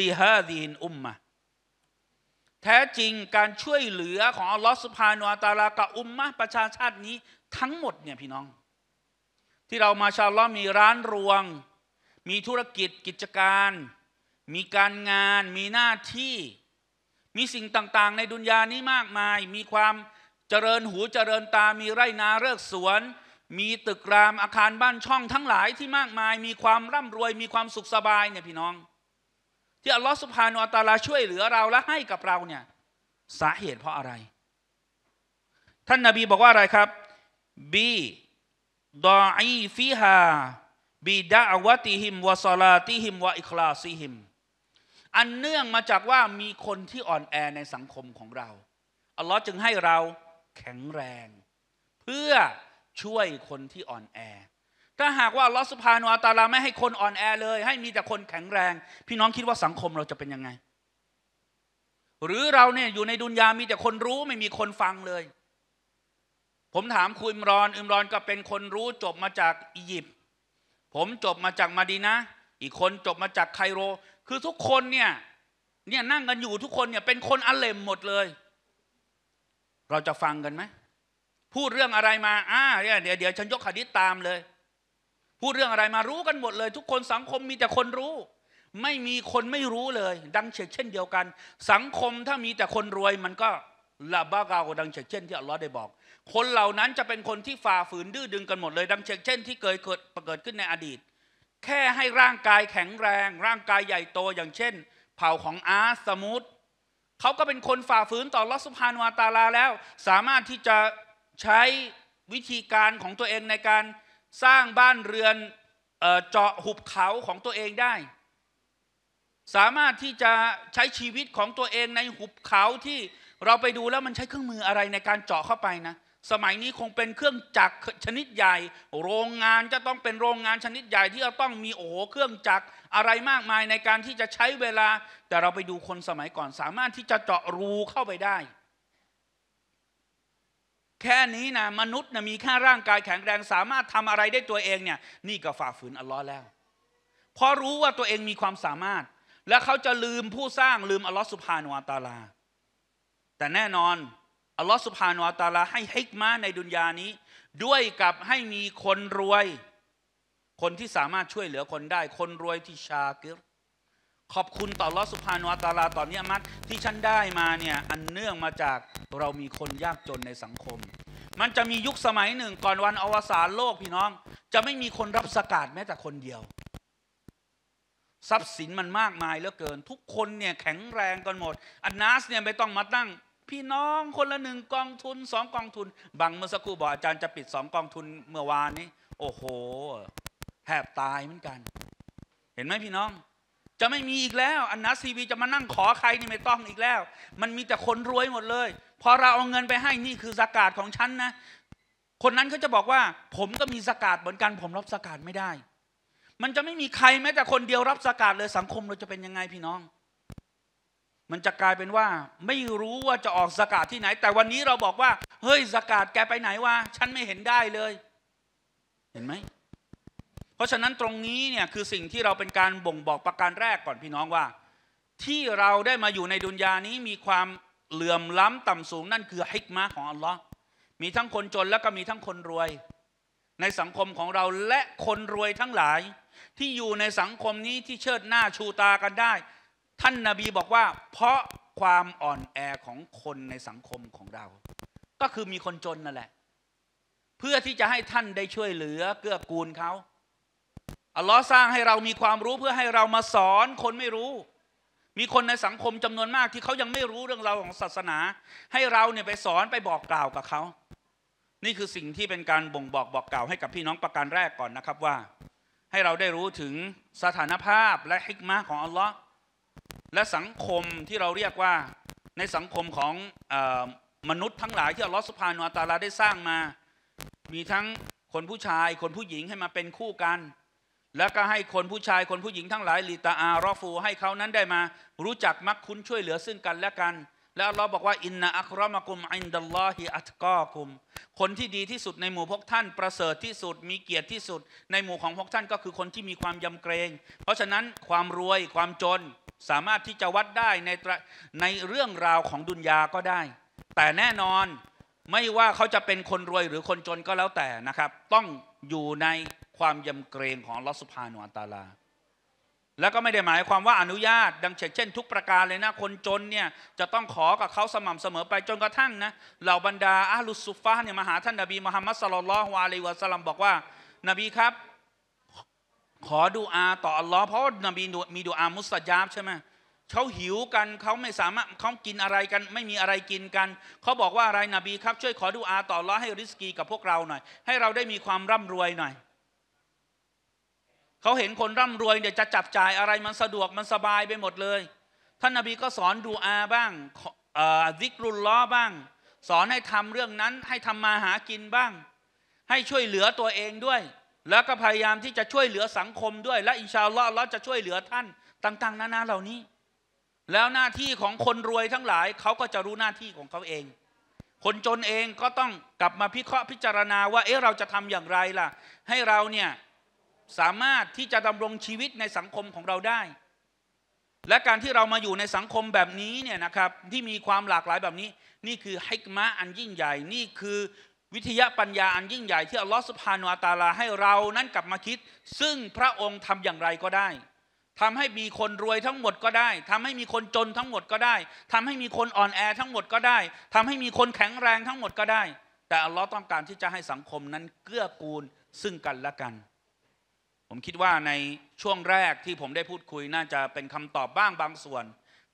ลิฮาดีนอุมมะ แท้จริงการช่วยเหลือของอัลลอฮฺสุภาโนอัตาลากับอุมมะประชาชาตินี้ทั้งหมดเนี่ยพี่น้อง ที่เรามาชาลอมีร้านรวง มีธุรกิจกิจการ มีการงานมีหน้าที่ มีสิ่งต่างๆ ในดุนยานี้มากมาย มีความเจริญหูเจริญตา มีไร่นาเลิกสวน มีตึกรามอาคารบ้านช่องทั้งหลายที่มากมายมีความร่ำรวยมีความสุขสบายเนี่ยพี่น้อง ที่อัลลอฮฺสุภาโนอัตาลาช่วยเหลือเราและให้กับเราเนี่ย สาเหตุเพราะอะไร ท่านนาบีบอกว่าอะไรครับบีดออีฟิฮาบีดาวติหิมวาสลาติหิมวาอิคลาซิหิม อันเนื่องมาจากว่ามีคนที่อ่อนแอในสังคมของเรา อัลลอฮ์จึงให้เราแข็งแรง เพื่อช่วยคนที่อ่อนแอ ถ้าหากว่าอัลลอฮ์สุภาโนอัตาลาไม่ให้คนอ่อนแอเลย ให้มีแต่คนแข็งแรง พี่น้องคิดว่าสังคมเราจะเป็นยังไง หรือเราเนี่ยอยู่ในดุนยา มีแต่คนรู้ไม่มีคนฟังเลยผมถามคุณอิมรอนอิมรอนก็เป็นคนรู้จบมาจากอียิปต์ ผมจบมาจากมาดีนะ อีกคนจบมาจากไคโร คือทุกคนเนี่ย เนี่ยนั่งกันอยู่ทุกคนเนี่ยเป็นคนอัลเลมหมดเลย เราจะฟังกันไหมพูดเรื่องอะไรมาอ่าเดี๋ยวเดี๋ยวฉันยกขดิษตามเลย พูดเรื่องอะไรมารู้กันหมดเลย ทุกคนสังคมมีแต่คนรู้ ไม่มีคนไม่รู้เลย ดังเช่นเดียวกัน สังคมถ้ามีแต่คนรวย มันก็ลาบ้าเกาดังเช่น ที่อัลลอฮ์ได้บอกคนเหล่านั้นจะเป็นคนที่ฝ่าฝืนดื้อดึงกันหมดเลยดังเช่นเช่นที่เคยเกิดเกิดขึ้นในอดีต แค่ให้ร่างกายแข็งแรง ร่างกายใหญ่โตอย่างเช่น เผ่าของอาร์สมูทเขาก็เป็นคนฝ่าฝืนต่อลอสุภานวาตาลาแล้ว สามารถที่จะใช้วิธีการของตัวเองในการสร้างบ้านเรือนเจาะหุบเขาของตัวเองได้ สามารถที่จะใช้ชีวิตของตัวเองในหุบเขาที่เราไปดูแล้วมันใช้เครื่องมืออะไรในการเจาะเข้าไปนะสมัยนี้คงเป็นเครื่องจักรชนิดใหญ่ โรงงานจะต้องเป็นโรงงานชนิดใหญ่ที่จะต้องมีโอ้เครื่องจักรอะไรมากมายในการที่จะใช้เวลา แต่เราไปดูคนสมัยก่อน สามารถที่จะเจาะรูเข้าไปได้ แค่นี้นะมนุษย์นะมีแค่ร่างกายแข็งแรงสามารถทำอะไรได้ตัวเองเนี่ยนี่ก็ฝ่าฝืนอัลลอฮ์แล้ว เพราะรู้ว่าตัวเองมีความสามารถ และเขาจะลืมผู้สร้างลืมอัลลอฮ์สุภาโนอัตาลา แต่แน่นอนอัลลอฮ์สุบฮานอัตาลาให้ฮิกมาในดุนยานี้ ด้วยกับให้มีคนรวย คนที่สามารถช่วยเหลือคนได้ คนรวยที่ชาเกิรขอบคุณต่อลอสุภานวตาลาตอนนี้มัดที่ฉันได้มาเนี่ยอันเนื่องมาจากเรามีคนยากจนในสังคม มันจะมียุคสมัยหนึ่ง ก่อนวันอวสานโลกพี่น้อง จะไม่มีคนรับสกาดแม้แต่คนเดียว ทรัพย์สินมันมากมายเหลือเกิน ทุกคนเนี่ยแข็งแรงกันหมดอันนัสเนี่ยไม่ต้องมาตั้งพี่น้องคนละหนึ่งกองทุน สองกองทุนบางเมื่อสักครู่บอกอาจารย์จะปิดสองกองทุนเมื่อวานนี้โอ้โหแหบตายเหมือนกัน เห็นไหมพี่น้อง จะไม่มีอีกแล้ว อันนัสซีวีจะมานั่งขอใครนี่ไม่ต้องอีกแล้ว มันมีแต่คนรวยหมดเลยพอเราเอาเงินไปให้นี่คือสกาดของฉันนะ คนนั้นเขาจะบอกว่า ผมก็มีสกาดเหมือนกัน ผมรับสกาดไม่ได้ มันจะไม่มีใครแม้แต่คนเดียวรับสกาดเลยสังคมเราจะเป็นยังไงพี่น้องมันจะกลายเป็นว่าไม่รู้ว่าจะออกสกาดที่ไหน แต่วันนี้เราบอกว่า เฮ้ยสกาดแกไปไหนวะฉันไม่เห็นได้เลย เห็นไหมเพราะฉะนั้นตรงนี้ เนี่ย คือสิ่งที่เราเป็นการบ่งบอกประการแรกก่อนพี่น้องว่า ที่เราได้มาอยู่ในดุนยานี้มีความเหลื่อมล้ำต่ำสูงนั่นคือฮิกมาของอัลลอฮ์มีทั้งคนจนแล้วก็มีทั้งคนรวย ในสังคมของเราและคนรวยทั้งหลาย ที่อยู่ในสังคมนี้ที่เชิดหน้าชูตากันได้ท่านนาบีบอกว่าเพราะความอ่อนแอของคนในสังคมของเรา ก็คือมีคนจนนั่นแหละ เพื่อที่จะให้ท่านได้ช่วยเหลือเกื้อกูลเขาอัลลอฮ์สร้างให้เรามีความรู้เพื่อให้เรามาสอนคนไม่รู้ มีคนในสังคมจำนวนมากที่เขายังไม่รู้เรื่องราวของศาสนา ให้เราเนี่ยไปสอนไปบอกกล่าวกับเขา นี่คือสิ่งที่เป็นการบ่งบอกบอกกล่าวให้กับพี่น้องประการแรกก่อนนะครับว่า ให้เราได้รู้ถึงสถานภาพและฮิกมะของอัลลอฮ์และสังคมที่เราเรียกว่าในสังคมของมนุษย์ทั้งหลายที่อัลลอฮฺสุภาโนตาลาได้สร้างมา มีทั้งคนผู้ชายคนผู้หญิงให้มาเป็นคู่กัน แล้วก็ให้คนผู้ชายคนผู้หญิงทั้งหลายลีตาอารอฟูให้เขานั้นได้มา รู้จักมักคุ้นช่วยเหลือซึ่งกันและกันแล้วเราบอกว่าอินนาอัครมะกุมอินดัลลอฮิอัตกอคุม คนที่ดีที่สุดในหมู่พวกท่าน ประเสริฐที่สุด มีเกียรติที่สุด ในหมู่ของพวกท่านก็คือคนที่มีความยำเกรง เพราะฉะนั้นความรวยความจนสามารถที่จะวัดได้ในในเรื่องราวของดุนยาก็ได้ แต่แน่นอนไม่ว่าเขาจะเป็นคนรวยหรือคนจนก็แล้วแต่นะครับ ต้องอยู่ในความยำเกรงของลอสุภานวอัตาลาแล้วก็ไม่ได้หมายความว่าอนุญาต ดังเช่นทุกประการเลยนะ คนจนเนี่ย จะต้องขอกับเขาสม่ำเสมอไปจนกระทั่งนะ เหล่าบรรดาอาลุสุฟาเนี่ยมาหาท่านนบีมุฮัมมัดสลลัลฮวาลีวะสลัมบอกว่า นบีครับขอดูอาต่อ อัลลอฮ์เพราะนบีมีดูอามุสยาบใช่ไหมเขาหิวกันเขาไม่สามารถเขากินอะไรกัน ไม่มีอะไรกินกันเขาบอกว่าอะไรนบีครับช่วยขอดูอาต่ออัลลอฮ์ให้ริสกีกับพวกเราหน่อยให้เราได้มีความร่ำรวยหน่อยเขาเห็นคนร่ำรวยเนี่ยจะจับจ่ายอะไรมันสะดวกมันสบายไปหมดเลย ท่านนาบีก็สอนดูอาบ้างดิกรุลล้อบ้าง สอนให้ทำเรื่องนั้นให้ทำมาหากินบ้าง ให้ช่วยเหลือตัวเองด้วย แล้วก็พยายามที่จะช่วยเหลือสังคมด้วย และ อินชาอัลลอฮ์เราจะช่วยเหลือท่าน ต่าง ๆนานาเหล่านี้ แล้วหน้าที่ของคนรวยทั้งหลายเขาก็จะรู้หน้าที่ของเขาเอง คนจนเองก็ต้องกลับมาพิเคราะห์พิจารณาว่า เอ๊ะเราจะทำอย่างไรล่ะ ให้เราเนี่ยสามารถที่จะดำรงชีวิตในสังคมของเราได้ และการที่เรามาอยู่ในสังคมแบบนี้เนี่ยนะครับที่มีความหลากหลายแบบนี้ นี่คือฮิกมะอันยิ่งใหญ่ นี่คือวิทยาปัญญาอันยิ่งใหญ่ที่อัลลอฮฺสุภาานอัตาลาให้เรานั้นกลับมาคิด ซึ่งพระองค์ทำอย่างไรก็ได้ทำให้มีคนรวยทั้งหมดก็ได้ทำให้มีคนจนทั้งหมดก็ได้ทำให้มีคนอ่อนแอทั้งหมดก็ได้ทำให้มีคนแข็งแรงทั้งหมดก็ได้ แต่อัลลอฮ์ต้องการที่จะให้สังคมนั้นเกื้อกูลซึ่งกันและกันผมคิดว่าในช่วงแรกที่ผมได้พูดคุยน่าจะเป็นคำตอบบ้างบางส่วน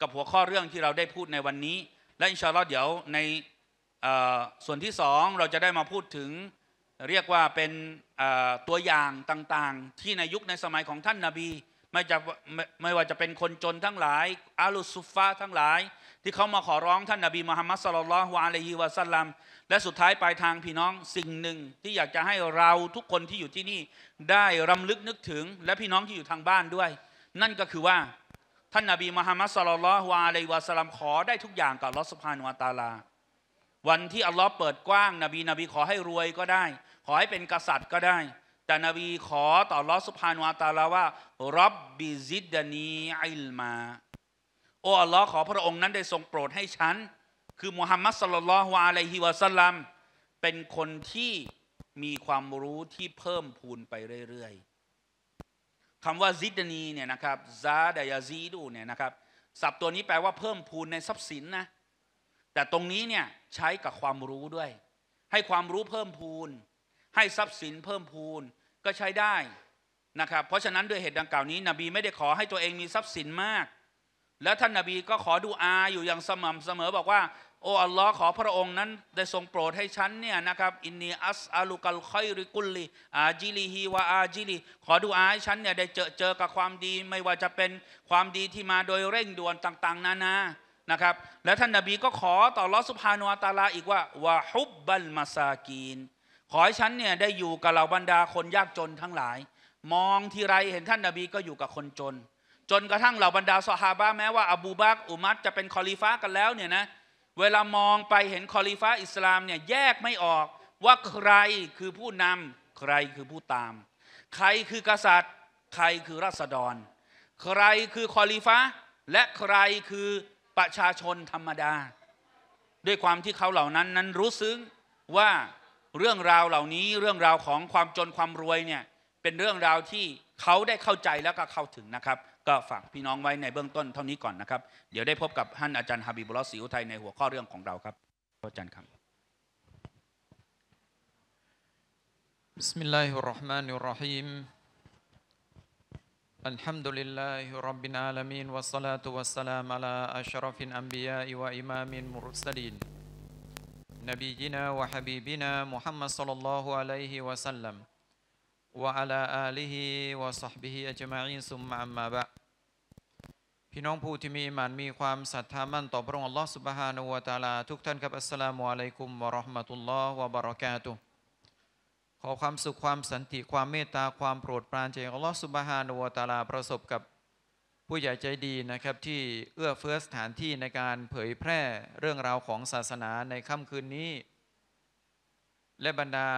กับหัวข้อเรื่องที่เราได้พูดในวันนี้ และอินชาอัลลอฮ์เดี๋ยวในส่วนที่สองเราจะได้มาพูดถึงเรียกว่าเป็นตัวอย่างต่างๆ ที่ในยุคในสมัยของท่านนาบีไม่จะไม่ว่าจะเป็นคนจนทั้งหลายอาลุซุฟฟาทั้งหลาย ที่เขามาขอร้องท่านนาบีมุฮัมมัดสลลัลฮวาลัยฮิวะสัลลัมและสุดท้ายปลายทางพี่น้องสิ่งหนึ่งที่อยากจะให้เราทุกคนที่อยู่ที่นี่ ได้รำลึกนึกถึง และพี่น้องที่อยู่ทางบ้านด้วย นั่นก็คือว่า ท่านนาบีมหามัสลลลฮวาเลวะสลัมขอได้ทุกอย่างกับลอสพานวาตาลา วันที่อัลลอฮ์เปิดกว้าง นบีนบีขอให้รวยก็ได้ ขอให้เป็นกษัตริย์ก็ได้ แต่นบีขอต่อลอสพานวาตาลาว่ารับบิซิดดานีอิลมาโอ้อัลลอฮ์ขอพระองค์นั้นได้ทรงโปรดให้ฉันคือมุฮัมมัดสลลัลฮวาอะลัยฮิวะสัลลัมเป็นคนที่มีความรู้ที่เพิ่มพูนไปเรื่อยๆคำว่าซิดนีเนี่ยนะครับซาดายาซีดูเนี่ยนะครับศัพท์ตัวนี้แปลว่าเพิ่มพูนในทรัพย์สินนะแต่ตรงนี้เนี่ยใช้กับความรู้ด้วย ให้ความรู้เพิ่มพูน ให้ทรัพย์สินเพิ่มพูนก็ใช้ได้นะครับเพราะฉะนั้นด้วยเหตุดังกล่าวนี้ นบีไม่ได้ขอให้ตัวเองมีทรัพย์สินมาก แล้วท่านนบีก็ขอดูอาอยู่อย่างสม่ำเสมอบอกว่าโอ้อัลลอฮ์ขอพระองค์นั้น ได้ทรงโปรดให้ฉันเนี่ยนะครับ อินนีอัสอาลุกัลคอยริกุลลีอาจิลีฮีวาอาจิลีขอดูอาให้ฉันเนี่ยได้เจอเจอกับความดีไม่ว่าจะเป็นความดีที่มาโดยเร่งด่วนต่าง ๆ นานา นะครับ และท่านนาบีก็ขอต่อลอสุภาโนอัตาลาอีกว่าวะฮุบบัลมาซากีน ขอให้ฉันเนี่ยได้อยู่กับเหล่าบรรดาคนยากจนทั้งหลาย มองทีไรเห็นท่านนาบีก็อยู่กับคนจน จนกระทั่งเหล่าบรรดาสหาบะแม้ว่าอบูบักอุมัดจะเป็นคอลีฟ้ากันแล้วเนี่ยนะเวลามองไปเห็นคอลิฟ้าอิสลามเนี่ย แยกไม่ออกว่าใครคือผู้นำใครคือผู้ตาม ใครคือกษัตริย์ ใครคือราษฎร ใครคือคอลิฟ้าและใครคือประชาชนธรรมดา ด้วยความที่เขาเหล่านั้นนั้นรู้ซึ้งว่าเรื่องราวเหล่านี้เรื่องราวของความจนความรวยเนี่ย เป็นเรื่องราวที่เขาได้เข้าใจแล้วก็เข้าถึงนะครับก็ฝากพี่น้องไว้ในเบื้องต้นเท่านี้ก่อนนะครับเดี๋ยวได้พบกับท่านอาจารย์ฮาบิบุลสิวไทยในหัวข้อเรื่องของเราครับอาจารย์ครับ بسم الله الرحمن الرحيم الحمد لله رب العالمين والصلاة والسلام على أشرف الأنبياء وإمام المرسلين نبينا وحبيبنا محمد صلى الله عليه وسلم وعلى آله وصحبه أجمعين ثم أما بعد พี่น้องผู้ที่มีมันมีความศรัทธามั่นต่อพระองค์ Allah Subhanahu wa taala ทุกท่านครับอัสสลามุอะลัยกุมวะราะห์มะตุลลอฮ์วะบะเราะกาตุขอความสุขความสันติความเมตตาความโปรดปรานจากอัลลอฮ Subhanahu wa taala ประสบกับผู้ใหญ่ใจดีนะครับที่เอื้อเฟื้อสถานที่ในการเผยแพร่เรื่องราวของศาสนาในค่ำคืนนี้และบรรดา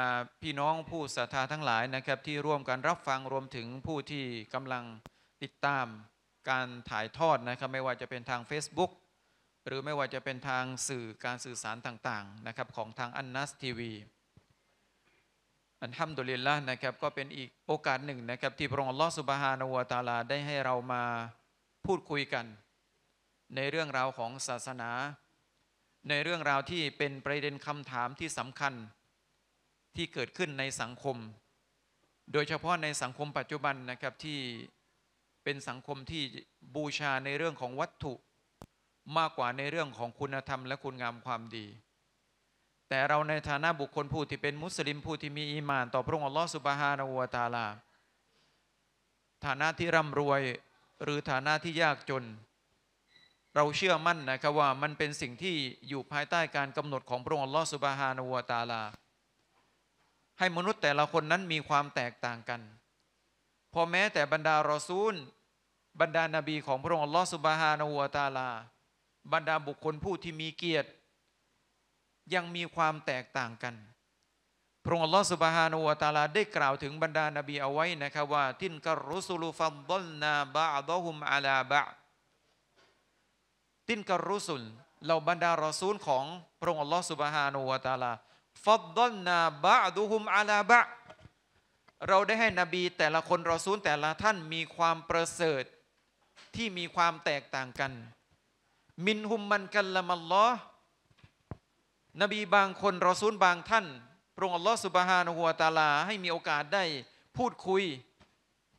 พี่น้องผู้ศรัทธาทั้งหลายนะครับที่ร่วมกันรับฟังรวมถึงผู้ที่กำลังติดตามการถ่ายทอดนะครับไม่ว่าจะเป็นทาง Facebook หรือไม่ว่าจะเป็นทางสื่อการสื่อสารต่างๆนะครับของทางอันนัสทีวีอันทัมดุลิลละนะครับก็เป็นอีกโอกาสหนึ่งนะครับ ที่พระองค์ลอสุบฮานาวตาลาได้ให้เรามาพูดคุยกัน ในเรื่องราวของศาสนา ในเรื่องราวที่เป็นประเด็นคำถามที่สำคัญที่เกิดขึ้นในสังคม โดยเฉพาะในสังคมปัจจุบันนะครับที่เป็นสังคมที่บูชาในเรื่องของวัตถุมากกว่าในเรื่องของคุณธรรมและคุณงามความดี แต่เราในฐานะบุคคลผู้ที่เป็นมุสลิมผู้ที่มีอีมาน ต่อพระองค์อัลลอฮฺสุบฮานาอัตาลาฐานะที่ร่ำรวยหรือฐานะที่ยากจน เราเชื่อมั่นนะครับว่ามันเป็นสิ่งที่อยู่ภายใต้การกำหนดของพระองค์อัลลอฮฺสุบฮานาอัตาลาให้มนุษย์แต่ละคนนั้นมีความแตกต่างกัน พอแม้แต่บรรดารอซูล บรรดานาบีของพระองค์ลอสุบฮานาหัตาลา บรรดาบุคคลผู้ที่มีเกียรติ ยังมีความแตกต่างกัน พระองค์ลอสุบฮานาหัตาลาได้กล่าวถึงบรรดานาบีเอาไว้นะครับว่าทินกรุสุลฟัดลนาบะดลฮุมอาลาบะตินกรุสุลเหล่าบรรดารอซูลของพระองค์ลอสุบฮานาหัตาลาฟัดดอนนาบะดูฮุมอาลาบะเราได้ให้นบีแต่ละคนรอซูลแต่ละท่านมีความประเสริฐ ที่มีความแตกต่างกันมินฮุมมันกันละมัลลอฮ์นบีบางคนรอซูลบางท่านพระองค์อัลลอฮ์สุบฮานะฮัวตาลาให้มีโอกาสได้ พูดคุย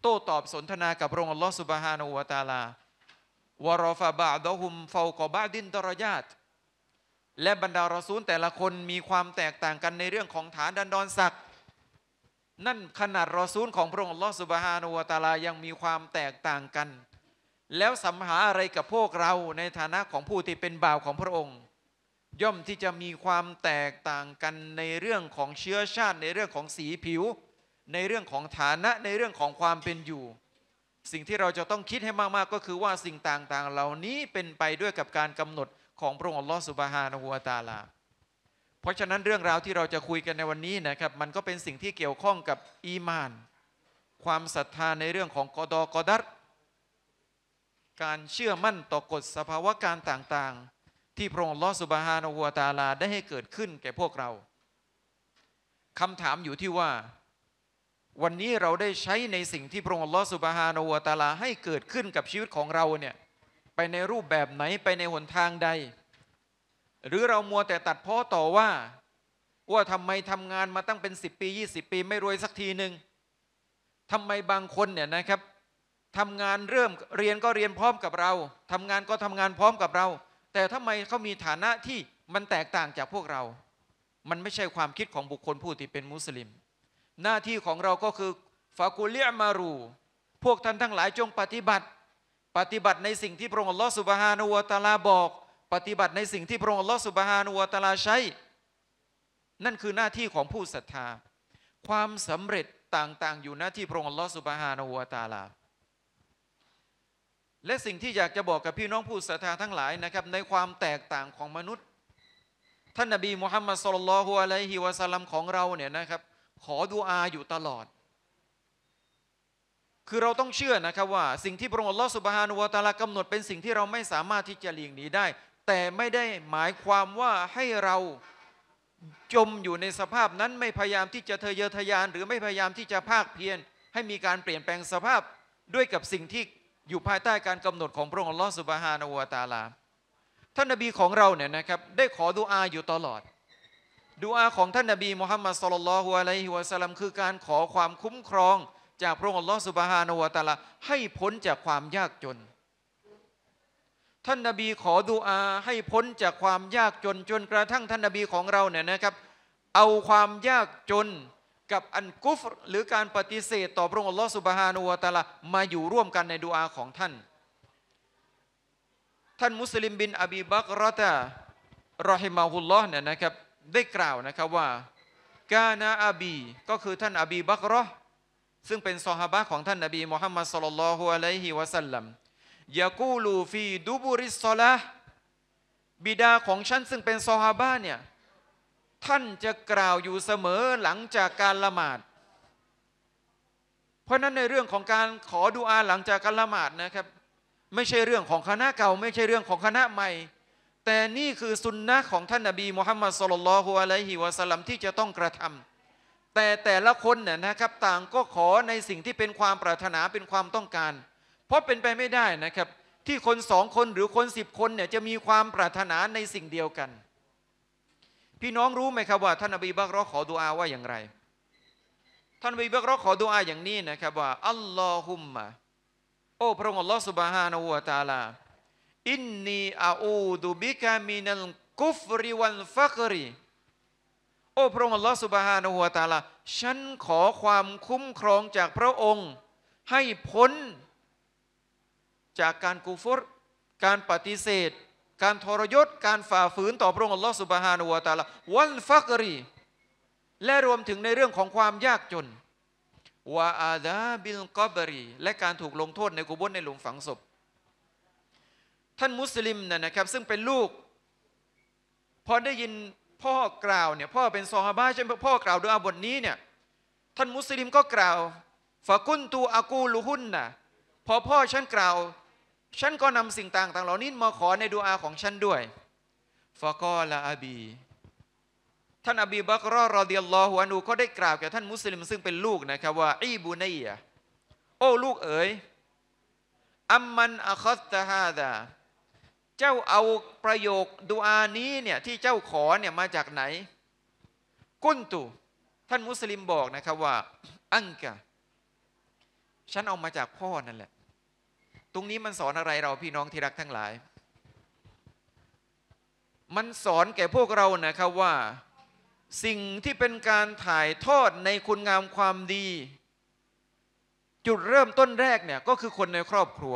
โต้ตอบสนทนากับพระองค์อัลลอฮ์สุบฮานะฮัวตาลาวารอฟะบะดอฮุมฟากอบะดินตรยาตและบรรดารอซูลแต่ละคนมีความแตกต่างกันในเรื่องของฐานดันดอนศักดิ์นั่นขนาดรอซูลของพระองค์ลอสุบฮานุวตาลายังมีความแตกต่างกัน แล้วสัมหาอะไรกับพวกเราในฐานะของผู้ที่เป็นบ่าวของพระองค์ ย่อมที่จะมีความแตกต่างกันในเรื่องของเชื้อชาติในเรื่องของสีผิว ในเรื่องของฐานะในเรื่องของความเป็นอยู่ สิ่งที่เราจะต้องคิดให้มากๆก็คือว่าสิ่งต่างๆเหล่านี้เป็นไปด้วยกับการกำหนดของพระองค์อัลลอฮฺสุบฮานะฮูวาตาลา เพราะฉะนั้นเรื่องราวที่เราจะคุยกันในวันนี้นะครับมันก็เป็นสิ่งที่เกี่ยวข้องกับอีมานความศรัทธาในเรื่องของกอดอกอดัตการเชื่อมั่นต่อกฎสภาวะการต่างๆ ที่พระองค์ลอสุบฮานะฮูวตาลาได้ให้เกิดขึ้นแก่พวกเราคำถามอยู่ที่ว่า วันนี้เราได้ใช้ในสิ่งที่พระองค์ลอสุบฮานะฮูวตาลาให้เกิดขึ้นกับชีวิตของเราเนี่ยไปในรูปแบบไหนไปในหนทางใดหรือเรามัวแต่ตัดพ้อต่อว่าว่าทำไมทำงานมาตั้งเป็น 10 ปี 20 ปี ไม่รวยสักทีหนึ่งทำไมบางคนเนี่ยนะครับทำงานเริ่มเรียนก็เรียนพร้อมกับเราทำงานก็ทำงานพร้อมกับเรา แต่ทำไมเขามีฐานะที่มันแตกต่างจากพวกเรา มันไม่ใช่ความคิดของบุคคลผู้ที่เป็นมุสลิม หน้าที่ของเราก็คือฟากุเลียมารู พวกท่านทั้งหลายจงปฏิบัติปฏิบัติในสิ่งที่พระองค์อัลลอฮฺสุบฮานุวตาลาบอก ปฏิบัติในสิ่งที่พระองค์อัลลอฮฺสุบฮานุวตาลาใช้นั่นคือหน้าที่ของผู้ศรัทธา ความสำเร็จต่างๆอยู่หน้าที่พระองค์อัลลอฮฺสุบฮานุวตาลา และสิ่งที่อยากจะบอกกับพี่น้องผู้ศรัทธาทั้งหลายนะครับในความแตกต่างของมนุษย์ ท่านนบีมุฮัมมัดสุลลัลฮุอะลัยฮิวะสัลลัมของเราเนี่ยนะครับ ขอดุอาอยู่ตลอดคือเราต้องเชื่อนะครับว่าสิ่งที่พระองค์ลอสุบฮานุวตาลากำหนดเป็นสิ่งที่เราไม่สามารถที่จะหลีกหนีได้ แต่ไม่ได้หมายความว่าให้เราจมอยู่ในสภาพนั้นไม่พยายามที่จะเทเยอทยาน หรือไม่พยายามที่จะภาคเพียร ให้มีการเปลี่ยนแปลงสภาพด้วยกับสิ่งที่อยู่ภายใต้การกำหนดของพระองค์ลอสุบฮานุวตาลาท่านนบีของเราเนี่ยนะครับได้ขอดุอาอยู่ตลอดดุอาของท่านนบีมุฮัมมัดสุลลัลฮุอะลัยฮิวะสัลลัมคือ การขอความคุ้มครองจากพระองค์ลอสุบฮานวตาลาให้พ้นจากความยากจน ท่านนาบีขอดูอาให้พ้นจากความยากจนจนกระทั่งท่านนาบีของเราเนี่ยนะครับ เอาความยากจนกับอันกุฟหรือการปฏิเสธ ต่อพระองค์ลอสุบฮานุวตาลามาอยู่ร่วมกันในดูอาของท่าน ท่านมุสลิมบินอบีบักรอตะรอฮิมาฮุลลอฮ์เนี่ยนะครับได้กล่าวนะครับว่ากานาอบีก็คือท่านอบีบักรอซึ่งเป็นซอฮาบะของท่านนบีมุฮัมมัดสุลลัลฮุอะลัยฮิวะสัลลัมยากูลูฟีดูบุริสซอละบิดาของฉันซึ่งเป็นซอฮาบะเนี่ยท่านจะกล่าวอยู่เสมอหลังจากการละหมาด เพราะนั้นในเรื่องของการขอดุอาหลังจากการละหมาดนะครับ ไม่ใช่เรื่องของคณะเก่า ไม่ใช่เรื่องของคณะใหม่ แต่นี่คือสุนนะของท่านนบีมุฮัมมัดสุลลัลฮุอะลัยฮิวะสัลลัมที่จะต้องกระทำแต่แต่ละคนน่ยนะครับต่างก็ขอในสิ่งที่เป็นความปรารถนาเป็นความต้องการ เพราะเป็นไปไม่ได้นะครับ ที่คนสองคนหรือคนสิบคนเนี่ยจะมีความปรารถนาในสิ่งเดียวกัน พี่น้องรู้ไหมครับว่าท่านอบีบักรอขอดุอาว่าอย่างไร ท่านอบีบักรอขอดุอาอย่างนี้นะครับว่า อัลลอฮุมมะโอ้พระองค์อัลลอฮฺสุบฮานะูวะตาลา อินนีอาอูดุบิกามินัลกุฟริวันฟักรีโอ้พระองค์ลอสุบฮานะฮัวตาลาฉันขอความคุ้มครองจากพระองค์ให้พ้น จากการกูฟรการปฏิเสธ การทรยศการฝ่าฝืนต่อ พระองค์ลอสุบฮานะฮัวตาลาวันฟักรีและรวมถึงในเรื่องของความยากจนวาอาดาบิลกอบรีและการถูกลงโทษในกุบนในหลุมฝังศพ ท่านมุสลิมนะนะครับซึ่งเป็นลูกพอได้ยินพ่อกล่าวเนี่ยพ่อเป็นซอฮาบะใช่ไหมพ่อกล่าวดูอาบทนี้เนี่ย ท่านมุสลิมก็กล่าวฝากุนตูอากูลุหุนนะพอพ่อฉันกล่าว ฉันก็นำสิ่งต่างต่างเหล่านี้มาขอในดูอาของฉันด้วยฟะกอลาอาบีท่านอบีบักรอรอเดียลลอฮวานูก็ได้กล่าวแก่ท่านมุสลิมซึ่งเป็นลูกนะครับว่าอีบุนียโอ้ ลูกเอ๋ยอัมมันอัคสตะฮาดาเจ้าเอาประโยคดูอานี้เนี่ยที่เจ้าขอเนี่ยมาจากไหน กุนตุ ท่านมุสลิมบอกนะครับว่า อังกะฉันเอามาจากพ่อนั่นแหละ ตรงนี้มันสอนอะไรเราพี่น้องที่รักทั้งหลาย มันสอนแก่พวกเรานะครับว่า สิ่งที่เป็นการถ่ายทอดในคุณงามความดี จุดเริ่มต้นแรกเนี่ยก็คือคนในครอบครัว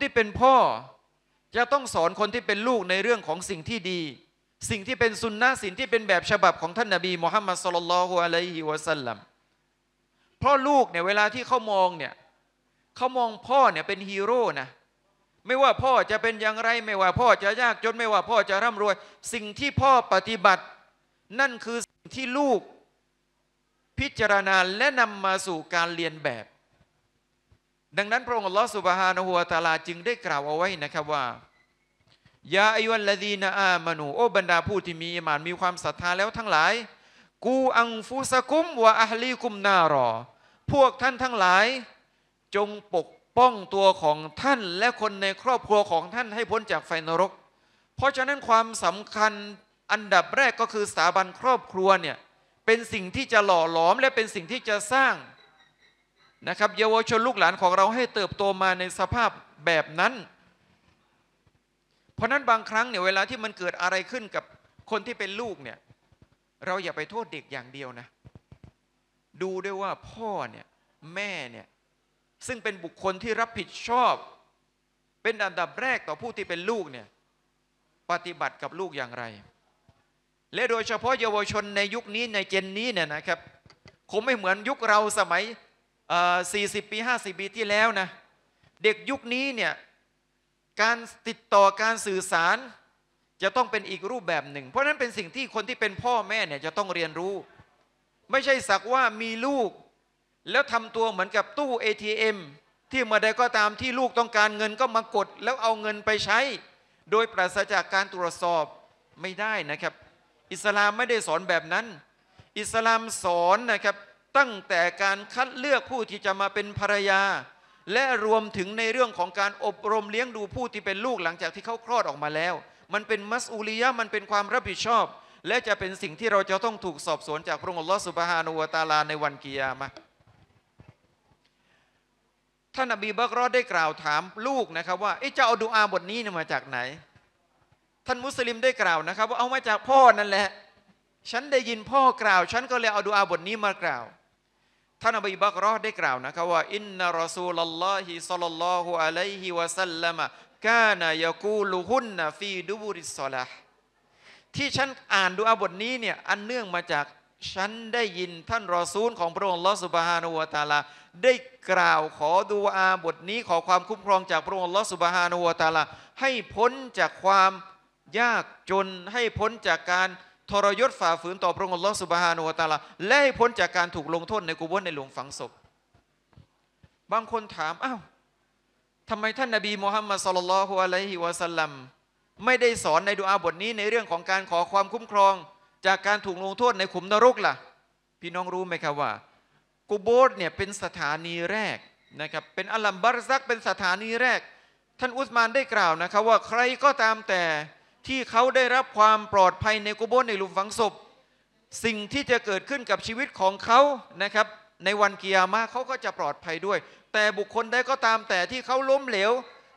ที่เป็นพ่อจะต้องสอนคนที่เป็นลูกในเรื่องของสิ่งที่ดี สิ่งที่เป็นสุนนะสิ่งที่เป็นแบบฉบับของท่านนาบีมุฮัมมัดสุลลัลฮุอะลัยฮิวะสัลลัมเพราะลูกเนี่ยเวลาที่เขามองเนี่ยเขามองพ่อเนี่ยเป็นฮีโร่นะไม่ว่าพ่อจะเป็นอย่างไรไม่ว่าพ่อจะยากจน ไม่ว่าพ่อจะร่ำรวย สิ่งที่พ่อปฏิบัติ นั่นคือสิ่งที่ลูกพิจารณาและนำมาสู่การเรียนแบบดังนั้นพระองค์ลอสุบฮานหัวตาลาจึงได้กล่าวเอาไว้นะครับว่า ยาอายุละดีนาอามานู โอบรรดาผู้ที่มีอิมานมีความศรัทธาแล้วทั้งหลาย กูอังฟุสกุมวะอัลีกุมนารอ พวกท่านทั้งหลาย จงปกป้องตัวของท่านและคนในครอบครัวของท่านให้พ้นจากไฟนรก เพราะฉะนั้นความสำคัญอันดับแรกก็คือสถาบันครอบครัวเนี่ยเป็นสิ่งที่จะหล่อหลอมและเป็นสิ่งที่จะสร้างนะครับเยาวชนลูกหลานของเราให้เติบโตมาในสภาพแบบนั้น เพราะนั้นบางครั้งเนี่ยเวลาที่มันเกิดอะไรขึ้นกับคนที่เป็นลูกเนี่ยเราอย่าไปโทษเด็กอย่างเดียวนะ ดูด้วยว่าพ่อเนี่ยแม่เนี่ยซึ่งเป็นบุคคลที่รับผิดชอบ เป็นอันดับแรกต่อผู้ที่เป็นลูกเนี่ยปฏิบัติกับลูกอย่างไร และโดยเฉพาะเยาวชนในยุคนี้ในเจนนี้เนี่ยนะครับคงไม่เหมือนยุคเราสมัย40 ปี50ปีที่แล้วนะ เด็กยุคนี้เนี่ยการติดต่อการสื่อสาร จะต้องเป็นอีกรูปแบบหนึ่ง เพราะนั้นเป็นสิ่งที่คนที่เป็นพ่อแม่เนี่ยจะต้องเรียนรู้ ไม่ใช่สักว่ามีลูก แล้วทำตัวเหมือนกับตู้ ATM ที่มา่ใดก็ตามที่ลูกต้องการเงินก็มากดแล้วเอาเงินไปใช้ โดยปราศจากการตรวจสอบไม่ได้นะครับ อิสลามไม่ได้สอนแบบนั้น อิสลามสอนนะครับตั้งแต่การคัดเลือกผู้ที่จะมาเป็นภรรยา และรวมถึงในเรื่องของการอบรมเลี้ยงดูผู้ที่เป็นลูกหลังจากที่เขาคลอดออกมาแล้ว มันเป็นมัสอูลียะมันเป็นความรับผิดชอบ และจะเป็นสิ่งที่เราจะต้องถูกสอบสวนจากพระองค์ลอสุบฮานุวตาลาในวันกิยามะท่านอบีบักรอดได้กล่าวถามลูกนะครับ ว่าไจาเอาดูอาบทนี้มาจากไหน ท่านมุสลิมได้กล่าวนะครับว่าเอามาจากพ่อนั่นแหละ ฉันได้ยินพ่อกล่าวฉันก็เลยเอาดูอาบทนี้มากล่าวท่านอบีบักรอได้กล่าว นะครับว่าอินนารอซูลลอฮิสัลลัลลอฮุอะลัยฮิวะสัลลัมกานายกูลุฮุนนฟีดูบุริสลาที่ฉันอ่านดูอาบทนี้เนี่ยอันเนื่องมาจาก ฉันได้ยินท่านรอซูลของพระองค์ลอสุบฮานุวตาลา ได้กล่าวขอดูอาบทนี้ ขอความคุ้มครองจากพระองค์ลอสุบฮานุวตาลา ให้พ้นจากความยากจนให้พ้นจากการทรยศฝ่าฝืนต่อพระองค์ลอสุบฮานุวตาลาและให้พ้นจากการถูกลงโทษในกุบวนในหลวงฝังศพบางคนถามอ้าวทำไมท่านนาบีมูฮัมมัดสุลลัลฮุอะลัยฮิวะสัลลัมไม่ได้สอนในดูอาบทนี้ในเรื่องของการขอความคุ้มครอง จากการถูกลงโทษในขุมนรกล่ะ พี่น้องรู้ไหมครับว่า กุโบสเนี่ยเป็นสถานีแรกนะครับเป็นอัลลัมบารซักเป็นสถานีแรก ท่านอุสมานได้กล่าวนะครับ ว่าใครก็ตามแต่ที่เขาได้รับความปลอดภัยในกุโบนในหลุมฝังศพ สิ่งที่จะเกิดขึ้นกับชีวิตของเขานะครับ ในวันกิยามาเขาก็จะปลอดภัยด้วย แต่บุคคลใดก็ตามแต่ที่เขาล้มเหลว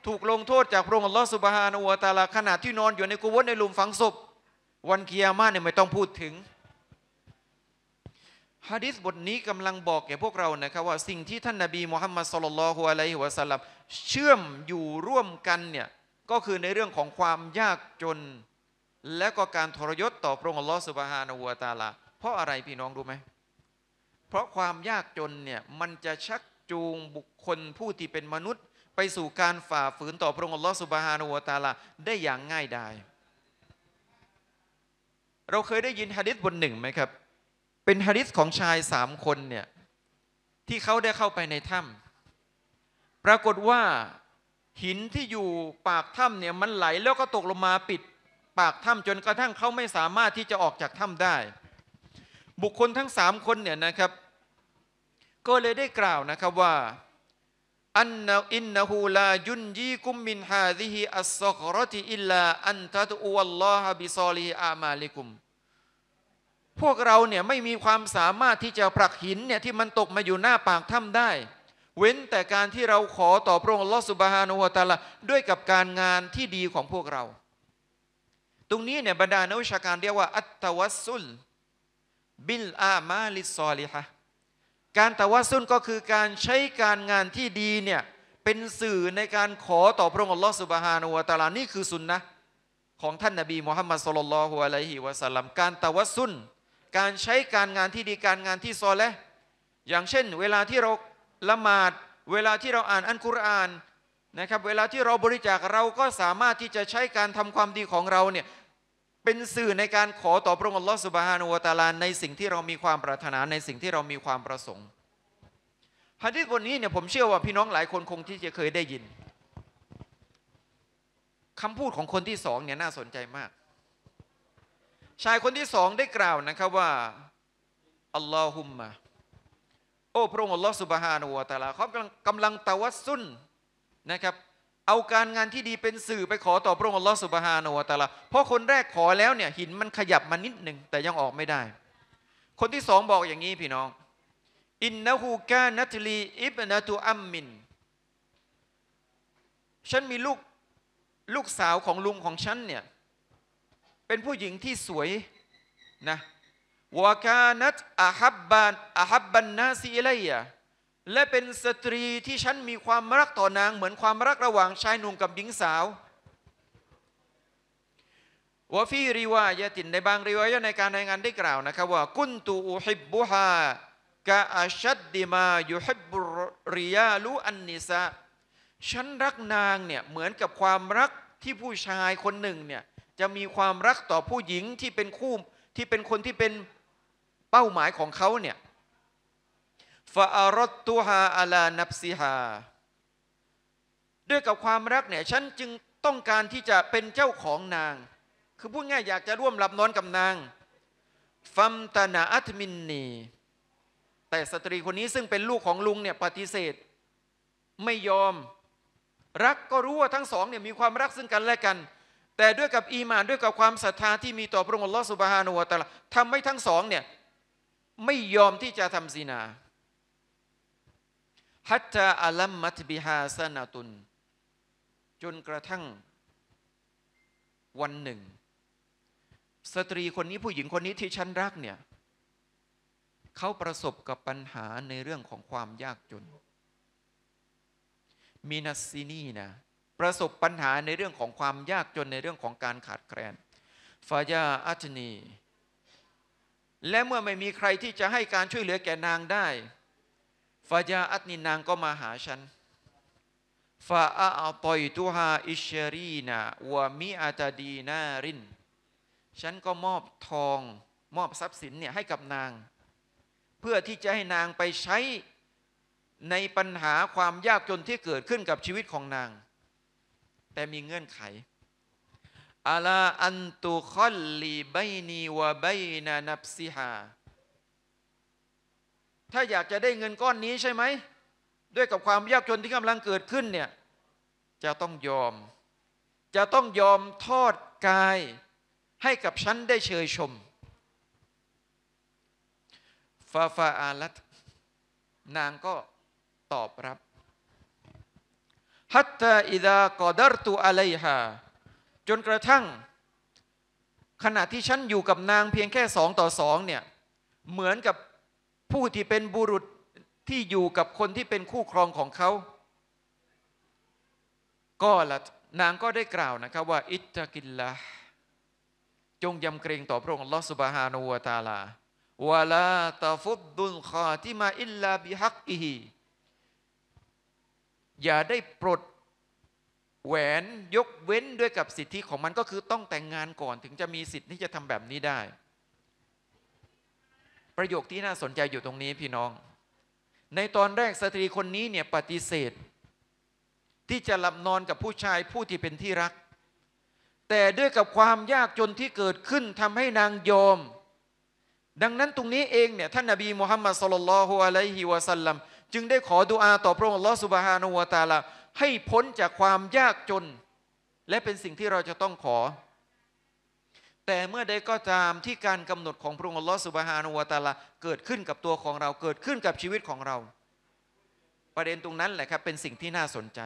ถูกลงโทษจากพระองค์ลอสุบฮานออวตาลาขณะที่นอนอยู่ในกุโบนในหลุมฝังศพ วันกิยามาเนี่ยไม่ต้องพูดถึงฮะดิษบทนี้กำลังบอกแก่พวกเรานะครับว่าสิ่งที่ท่านนาบีมุฮัมมัดสุลลัลฮุอะลัยฮิวะสัลลัมเชื่อมอยู่ร่วมกันเนี่ยก็คือในเรื่องของความยากจนและก็การทรยศต่อพระองค์ลอสุบฮานอัวตาลาเพราะอะไรพี่น้องรู้ไหมเพราะความยากจนเนี่ยมันจะชักจูงบุคคลผู้ที่เป็นมนุษย์ ไปสู่การฝ่าฝืนต่อพระองค์ลอสุบฮานอัวตาลาได้อย่างง่ายดายเราเคยได้ยินฮะดิษบทหนึ่งไหมครับ เป็นฮะดิษของชายสามคนเนี่ยที่เขาได้เข้าไปในถ้ำปรากฏว่าหินที่อยู่ปากถ้ำเนี่ยมันไหลแล้วก็ตกลงมาปิด ปากถ้ำจนกระทั่งเขาไม่สามารถที่จะออกจากถ้ำได้ บุคคลทั้งสามคนเนี่ยนะครับ ก็เลยได้กล่าวนะครับว่า อันอินนหูลา ยุนยีกุมมินฮาดิฮิอัสซกรติอิลลาอันทัตอูอัลลอฮะบิซอลีอามาลิกุม พวกเราเนี่ยไม่มีความสามารถที่จะผลักหินเนี่ยที่มันตกมาอยู่หน้าปากถ้ำได้เว้นแต่การที่เราขอต่อพระองค์ลอสุบฮานุวตาละด้วยกับการงานที่ดีของพวกเรา ตรงนี้เนี่ยบรรดานักวิชาการเรียกว่าอัตวัสุลบิลอามาลิซอลิฮะการตวัสุนก็คือการใช้การงานที่ดีเนี่ยเป็นสื่อในการขอต่อพระองค์ลอสุบฮานุวตาลานี่คือสุนนะของท่านนาบีมุฮัมมัดสุลลัลฮุอะลัยฮิวะสัลลัม การตวัสุนการใช้การงานที่ดีการงานที่ซอและอย่างเช่น เวลาที่เราละหมาดเวลาที่เราอ่านอันกุรอานนะครับ เวลาที่เราบริจาคเราก็สามารถที่จะใช้การทำความดีของเราเนี่ยเป็นสื่อในการขอต่อพระองค์อัลลอฮฺสุบฮานุวตาลาในสิ่งที่เรามีความปรารถนาในสิ่งที่เรามีความประสงค์ฮะดิษบทนี้เนี่ยผมเชื่อว่าพี่น้องหลายคนคงที่จะเคยได้ยิน คำพูดของคนที่สองเนี่ยน่าสนใจมากชายคนที่สองได้กล่าวนะครับว่าอัลลอฮุมมะโอ้พระองค์อัลลอฮฺสุบฮานูวะตาลาเขากำลังกำลังตะวัสุนนะครับ เอาการงานที่ดีเป็นสื่อ ไปขอต่อพระองค์อัลลอฮฺสุบฮานูวะตาลาเพราะคนแรกขอแล้วเนี่ย หินมันขยับมานิดหนึ่งแต่ยังออกไม่ได้ คนที่สองบอกอย่างนี้ พี่น้อง อินนะฮูกานัตลีอิบนะตูอัมมินฉันมีลูกลูกสาวของลุงของฉันเนี่ย เป็นผู้หญิงที่สวยนะวกานัตอาฮับบานอาฮับบันนาซีเลียและเป็นสตรีที่ฉันมีความรักต่อนาง เหมือนความรักระหว่างชายหนุ่มกับหญิงสาววะฟีรีวายตินในบางรีวายะในการรายงานได้กล่าวนะครับว่ากุนตูอุฮิบบุฮากะอาชัดดิมาย่ฮิบุริยาลูอันนิซาฉันรักนางเนี่ยเหมือนกับความรักที่ผู้ชายคนหนึ่งเนี่ยจะมีความรักต่อผู้หญิงที่เป็นคู่ที่เป็นคนที่เป็นเป้าหมายของเขาเนี่ยฟาอารตุฮาอาลานับซีฮาด้วยกับความรักเนี่ยฉันจึงต้องการที่จะเป็นเจ้าของนาง คือพูดง่ายอยากจะร่วมหลับนอนกับนาง ฟัมตนาอัตมินนีแต่สตรีคนนี้ซึ่งเป็นลูกของลุงเนี่ยปฏิเสธ ไม่ยอม รักก็รู้ว่าทั้งสองเนี่ยมีความรักซึ่งกันและกัน แต่ด้วยกับอีมานด้วยกับความศรัทธา ที่มีต่อพระองค์ลอสุบฮานุวะตละทำให้ทั้งสองเนี่ยไม่ยอมที่จะทำซินาฮัตตาอัลัมมัตบิฮาสนาตุน จนกระทั่ง วันหนึ่ง สตรีคนนี้ผู้หญิงคนนี้ที่ฉันรักเนี่ยเขาประสบกับปัญหาในเรื่องของความยากจนมีนัสซีนีนะประสบปัญหาในเรื่องของความยากจนในเรื่องของการขาดแคลนฟายาอัจนีและเมื่อไม่มีใครที่จะให้การช่วยเหลือแก่นางได้ ฟายาอัตนินางก็มาหาฉัน ฟาอาปอยตุฮาอิชรีนาวามิอาตาดีนาริน ฉันก็มอบทอง มอบทรัพย์สินเนี่ยให้กับนาง เพื่อที่จะให้นางไปใช้ในปัญหาความยากจนที่เกิดขึ้นกับชีวิตของนาง แต่มีเงื่อนไขอัลาอันตุคอลลีไบนีวะไบนานับซิฮาถ้าอยากจะได้เงินก้อนนี้ใช่ไหม ด้วยกับความยากจนที่กำลังเกิดขึ้นเนี่ย จะต้องยอม จะต้องยอมทอดกาย ให้กับฉันได้เชยชม ฟาฟาอาลัตนางก็ตอบรับ ฮัตตาอิดากอดัรตุอะไลฮาจนกระทั่ง ขณะที่ฉันอยู่กับนางเพียงแค่สองต่อสองเนี่ยเหมือนกับผู้ที่เป็นบุรุษที่อยู่กับคนที่เป็นคู่ครองของเขาก็ละนางก็ได้กล่าวนะครับว่าอิตกิลละจงยำเกรงต่อพระองค์ลอสุบฮานูวตาลาวาลาตาฟุดดุลคาที่มาอิลลาบิฮักอิฮีอย่าได้ปลดแหวนยกเว้นด้วยกับสิทธิของมันก็คือต้องแต่งงานก่อนถึงจะมีสิทธิ์ที่จะทำแบบนี้ได้ ประโยคที่น่าสนใจอยู่ตรงนี้พี่น้อง ในตอนแรกสตรีคนนี้เนี่ยปฏิเสธ ที่จะหลับนอนกับผู้ชายผู้ที่เป็นที่รัก แต่ด้วยกับความยากจนที่เกิดขึ้นทำให้นางยอมดังนั้น ตรงนี้เองเนี่ยท่านนบีมุฮัมมัดสุลลัลลฮุอะลัยฮิวะสัลลัมจึงได้ขอดุอาต่อพระองค์ลอสุบฮานุวตาลาให้พ้นจากความยากจน และเป็นสิ่งที่เราจะต้องขอ แต่เมื่อใดก็ตามที่การกำหนดของพระองค์ลอสุบฮานุวตาลาเกิดขึ้นกับตัวของเราเกิดขึ้นกับชีวิตของเรา ประเด็นตรงนั้นแหละครับเป็นสิ่งที่น่าสนใจ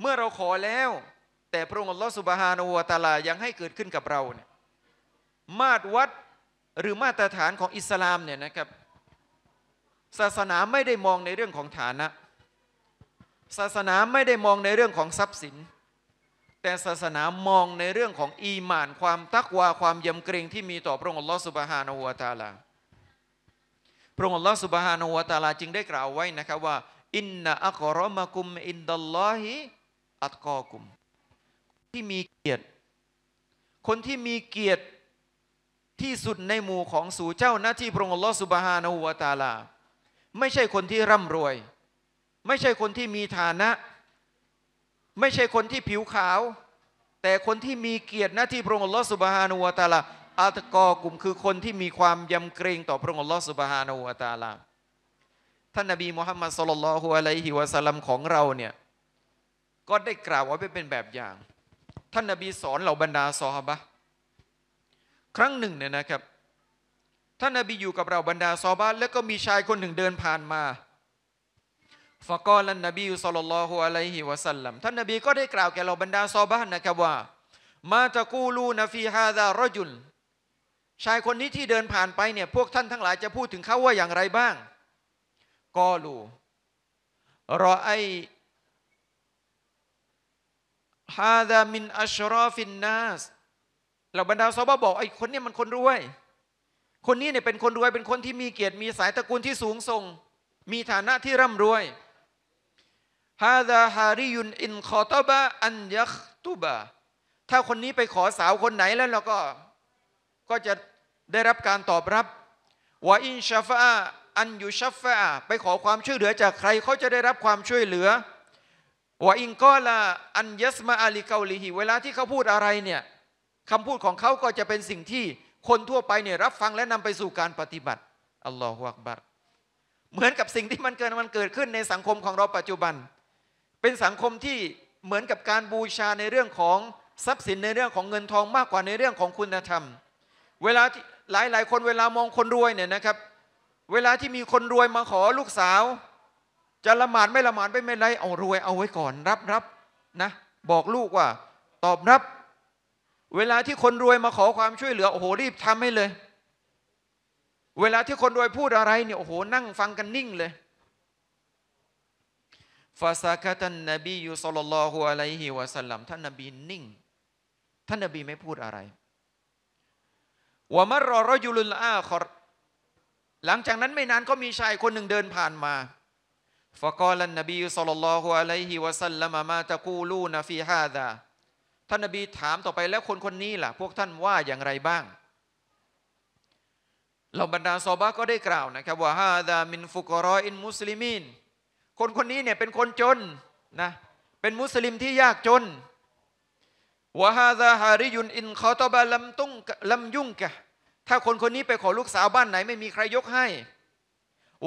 เมื่อเราขอแล้วแต่พระองค์ลอสุบฮานุวตาลายังให้เกิดขึ้นกับเราเนี่ยมาตรวัดหรือมาตรฐานของอิสลามเนี่ยนะครับศาสนาไม่ได้มองในเรื่องของฐานะ ศาสนาไม่ได้มองในเรื่องของทรัพย์สิน แต่ศาสนามองในเรื่องของอีหมาน ความตักวาความยำเกรงที่มีต่อพระองค์ลอสุบฮานาวตาลาพระองค์ลอสุบฮานาวตาลาจึงได้กล่าวไว้นะครับว่า อินนาอัครมะกุม อินดัลลอฮิอัตกอกุม ที่มีเกียรติ คนที่มีเกียรติที่สุดในหมู่ของสู่เจ้าหน้าที่พระองค์ลอสุบฮานาวตาลาไม่ใช่คนที่ร่ำรวย ไม่ใช่คนที่มีฐานะ ไม่ใช่คนที่ผิวขาว แต่คนที่มีเกียรติหน้าที่พระองค์ลอสุบฮานุวตาลาอัตกอกลุ่มคือคนที่มีความยำเกรง ต่อพระองค์ลอสุบฮานุวตาลาท่านนบีมุฮัมมัดสุลลัลฮุอะลัยฮิวะสัลลัมของเราเนี่ย ก็ได้กล่าวไว้เป็นแบบอย่าง ท่านนบีสอนเหล่าบรรดาซอฮาบะครั้งหนึ่งเนี่ยนะครับท่านนบีอยู่กับเราบรรดาซอบ้านแล้วก็มีชายคนหนึ่งเดินผ่านมาฟะกอลันนบีสุลลัลฮุอะลัยฮิวะสัลลัม ท่านนบีก็ได้กล่าวแก่เราบรรดาซอบ้านนะครับว่า มาตะกูลูนฟีฮาดารยุน ชายคนนี้ที่เดินผ่านไปเนี่ย พวกท่านทั้งหลายจะพูดถึงเขาว่าอย่างไรบ้างกอลูรอไอฮาดามินอัชรอฟินนาสเราบรรดาซอบาบอกไอคนนี้มันคนรวยคนนี้เนี่ยเป็นคนรวยเป็นคนที่มีเกียรติมีสายตระกูลที่สูงส่งมีฐานะที่ร่ำรวยฮาดาฮาริยุนอินคอตบะอันยักตุบะถ้าคนนี้ไปขอสาวคนไหนแล้วเราก็ ก็จะได้รับการตอบรับวาอินชาฟะอันยูชาฟะไปขอความช่วยเหลือจากใครเขาจะได้รับความช่วยเหลือวาอิงกอละอันยัสมาอาลีเกาลีฮีเวลาที่เขาพูดอะไรเนี่ยคำพูดของเขาก็จะเป็นสิ่งที่คนทั่วไปเนี่ยรับฟังและนำไปสู่การปฏิบัติอัลลอฮฺอักบัรเหมือนกับสิ่งที่มันเกิดมันเกิดขึ้นในสังคมของเราปัจจุบัน เป็นสังคมที่เหมือนกับการบูชาในเรื่องของทรัพย์สินในเรื่องของเงินทองมากกว่าในเรื่องของคุณธรรมเวลาหลายหลายคนเวลามองคนรวยเนี่ยนะครับ เวลาที่มีคนรวยมาขอลูกสาว จะละหมาดไม่ละหมาดไม่ไม่ไรเอารวยเอาไว้ก่อนรับรับนะ บอกลูกว่าตอบรับเวลาที่คนรวยมาขอความช่วยเหลือโอ้โหรีบทำให้เลย เวลาที่คนรวยพูดอะไรเนี่ยโอ้โห นั่งฟังกันนิ่งเลยฟาซากะตันนบียูสลลลอฮุอะลัยฮิวะสัลลัมท่านนบีนิ่งท่านนบีไม่พูดอะไรวะมรอรอยุลุลอาคอรหลังจากนั้นไม่นานก็มีชายคนหนึ่งเดินผ่านมาฟะกอลันนบียูสลลลอฮุอะลัยฮิวะสัลลัมมาตะกูลูนฟีฮาดาท่านนบีถามต่อไปแล้วคนคนนี้ล่ะพวกท่านว่าอย่างไรบ้าง เราบรรดาซอบะก็ได้กล่าวนะครับว่าฮาดามินฟุกรออินมุสลิมินคนคนนี้เนี่ยเป็นคนจนนะเป็นมุสลิมที่ยากจนวะฮาดาฮาริยุน อินคอตบะลัมตุ้งลัมยุ่งกะถ้าคนคนนี้ไปขอลูกสาวบ้านไหนไม่มีใครยกให้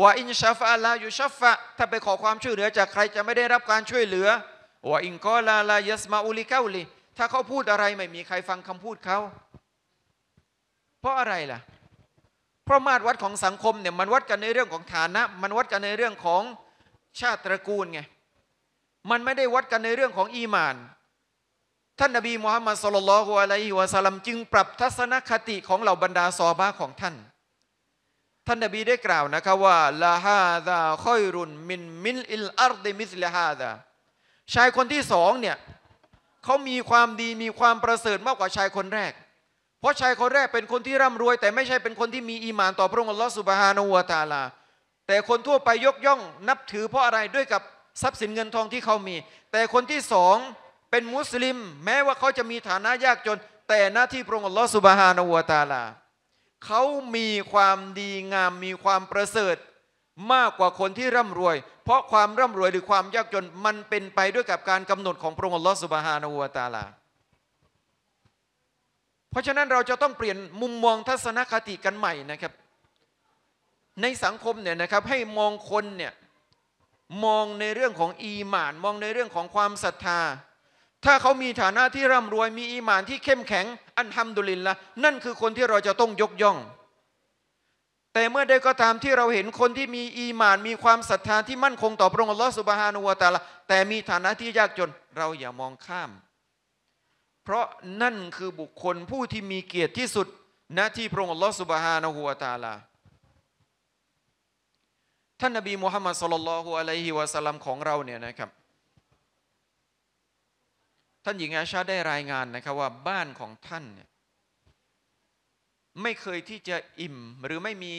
วะอินชาฟะลายูชาฟะถ้าไปขอความช่วยเหลือ จากใครจะไม่ได้รับการช่วยเหลือวะอินกอลาลายัสมาอุลิกาอลีถ้าเขาพูดอะไรไม่มีใครฟังคำพูดเขาเพราะอะไรล่ะ เพราะมาตรวัดของสังคมเนี่ยมันวัดกันในเรื่องของฐานะ มันวัดกันในเรื่องของชาติตระกูลไงมันไม่ได้วัดกันในเรื่องของอีมานท่านนบีมูฮัมมัดสุลลัลฮุอะลัยฮิวะสัลลัมจึงปรับทัศนคติของเหล่าบรรดาซอบาของท่านท่านนบีได้กล่าวนะครับว่าลาฮาดาค่อยรุนมินมินอิลอาร์ดมิสลาฮาดาชายคนที่สองเนี่ยเขามีความดีมีความประเสริฐมากกว่าชายคนแรก เพราะชายคนแรกเป็นคนที่ร่ำรวย แต่ไม่ใช่เป็นคนที่มีอีหมานต่อพระองค์อัลลอฮฺสุบฮานาอูตาลา แต่คนทั่วไปยกย่องนับถือเพราะอะไรด้วยกับทรัพย์สินเงินทองที่เขามี แต่คนที่สองเป็นมุสลิม แม้ว่าเขาจะมีฐานะยากจน แต่หน้าที่พระองค์อัลลอฮฺสุบฮานาอูตาลา เขามีความดีงามมีความประเสริฐ มากกว่าคนที่ร่ำรวยเพราะความร่ำรวยหรือความยากจนมันเป็นไปด้วยกับการกำหนดของพระองค์ลอสุบฮานาอูตาลา เพราะฉะนั้นเราจะต้องเปลี่ยนมุมมองทัศนคติกันใหม่นะครับในสังคมเนี่ยนะครับให้มองคนเนี่ยมองในเรื่องของอีหมาน มองในเรื่องของความศรัทธาถ้าเขามีฐานะที่ร่ำรวยมีอีหมานที่เข้มแข็งอันทำดุลินละนั่นคือคนที่เราจะต้องยกย่องแต่เมื่อใดก็ตามที่เราเห็นคนที่มีอีหมานมีความศรัทธาที่มั่นคงต่อพระองค์อัลลอฮฺสุบฮานุวาตาละแต่มีฐานะที่ยากจนเราอย่ามองข้าม เพราะนั่นคือบุคคลผู้ที่มีเกียรติที่สุดณที่พระองค์อัลลอฮฺสุบฮานุวาตาลา ท่านนบีมุฮัมมัดสุลลัลฮุอะลัยฮิวะสัลลัมของเราเนี่ยนะครับท่านหญิงอาชาได้รายงานนะครับว่าบ้านของท่านเนี่ยไม่เคยที่จะอิ่มหรือไม่มี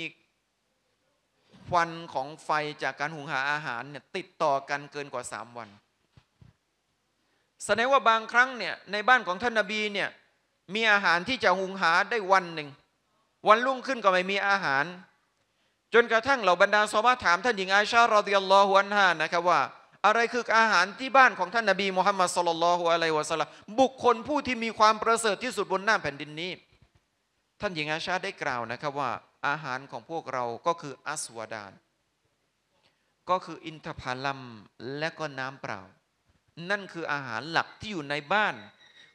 ควันของไฟจากการหุงหาอาหารเนี่ยติดต่อกันเกินกว่าสามวัน แสดงว่าบางครั้งเนี่ยในบ้านของท่านนาบีเนี่ยมีอาหารที่จะหุงหาได้วันหนึ่งวันรุ่งขึ้นก็ไม่มีอาหาร จนกระทั่งเหล่าบรรดาซอบาถาม ท่านหญิงอาชารอดิยัลลอฮุอันฮานะครับว่าอะไรคืออาหารที่บ้านของท่านนาบีมุฮัมมัดสุลลัลฮุอะลัยวะสัลลัมบุคคลผู้ที่มีความประเสริฐที่สุดบนหน้าแผ่นดินนี้ท่านหญิงอาชาได้กล่าวนะครับว่า อาหารของพวกเรา ก็คืออสวดาน ก็คืออินทผลัมและก็น้ำเปล่า นั่นคืออาหารหลักที่อยู่ในบ้าน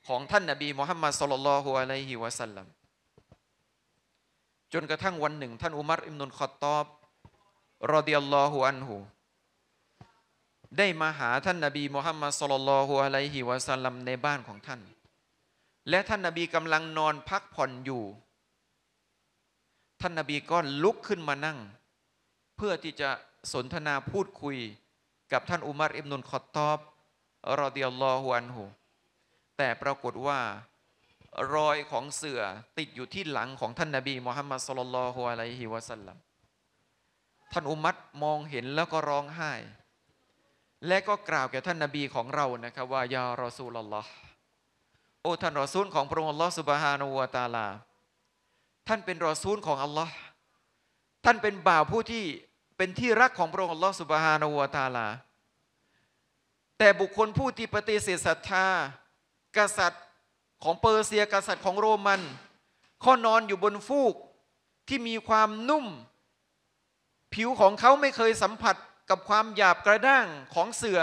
ของท่านนาบีมุฮัมมัดสลลัลฮุอะลัยฮิวะสัลลัม จนกระทั่งวันหนึ่งท่านอุมัรอิมนุนคอตอบรอดิยัลลอฮุอันหูได้มาหาท่านนาบีมุฮัมมัดสลลัลฮุอะลัยฮิวะสัลลัมในบ้านของท่าน และท่านนาบีกำลังนอนพักผ่อนอยู่ท่านนาบีก็ลุกขึ้นมานั่ง เพื่อที่จะสนทนาพูดคุย กับท่านอุมารอิบนุลคอตอบ รอเดียลลอฮุอันหูแต่ปรากฏว่า รอยของเสือติดอยู่ที่หลังของท่านนาบีมุฮัมมัดสลลัลฮุอะลัยฮิวะสัลลัมท่านอุมัดมองเห็นแล้วก็ร้องไห้ และก็กล่าวแก่ท่านนาบีของเรานะครับ ว่ายารอซูลลอฮ์โอ้ท่านรอซูลของพระองค์ลอสุบฮานูวาตาลาท่านเป็นรอซูลของอัลลอฮ์ท่านเป็นบ่าวผู้ที่เป็นที่รักของพระองค์อัลลอฮ์สุบฮานาวตาลา แต่บุคคลผู้ที่ปฏิเสธศรัทธากษัตริย์ของเปอร์เซียกษัตริย์ของโรมันข้อนอนอยู่บนฟูกที่มีความนุ่ม ผิวของเขาไม่เคยสัมผัสกับความหยาบกระด้างของเสือ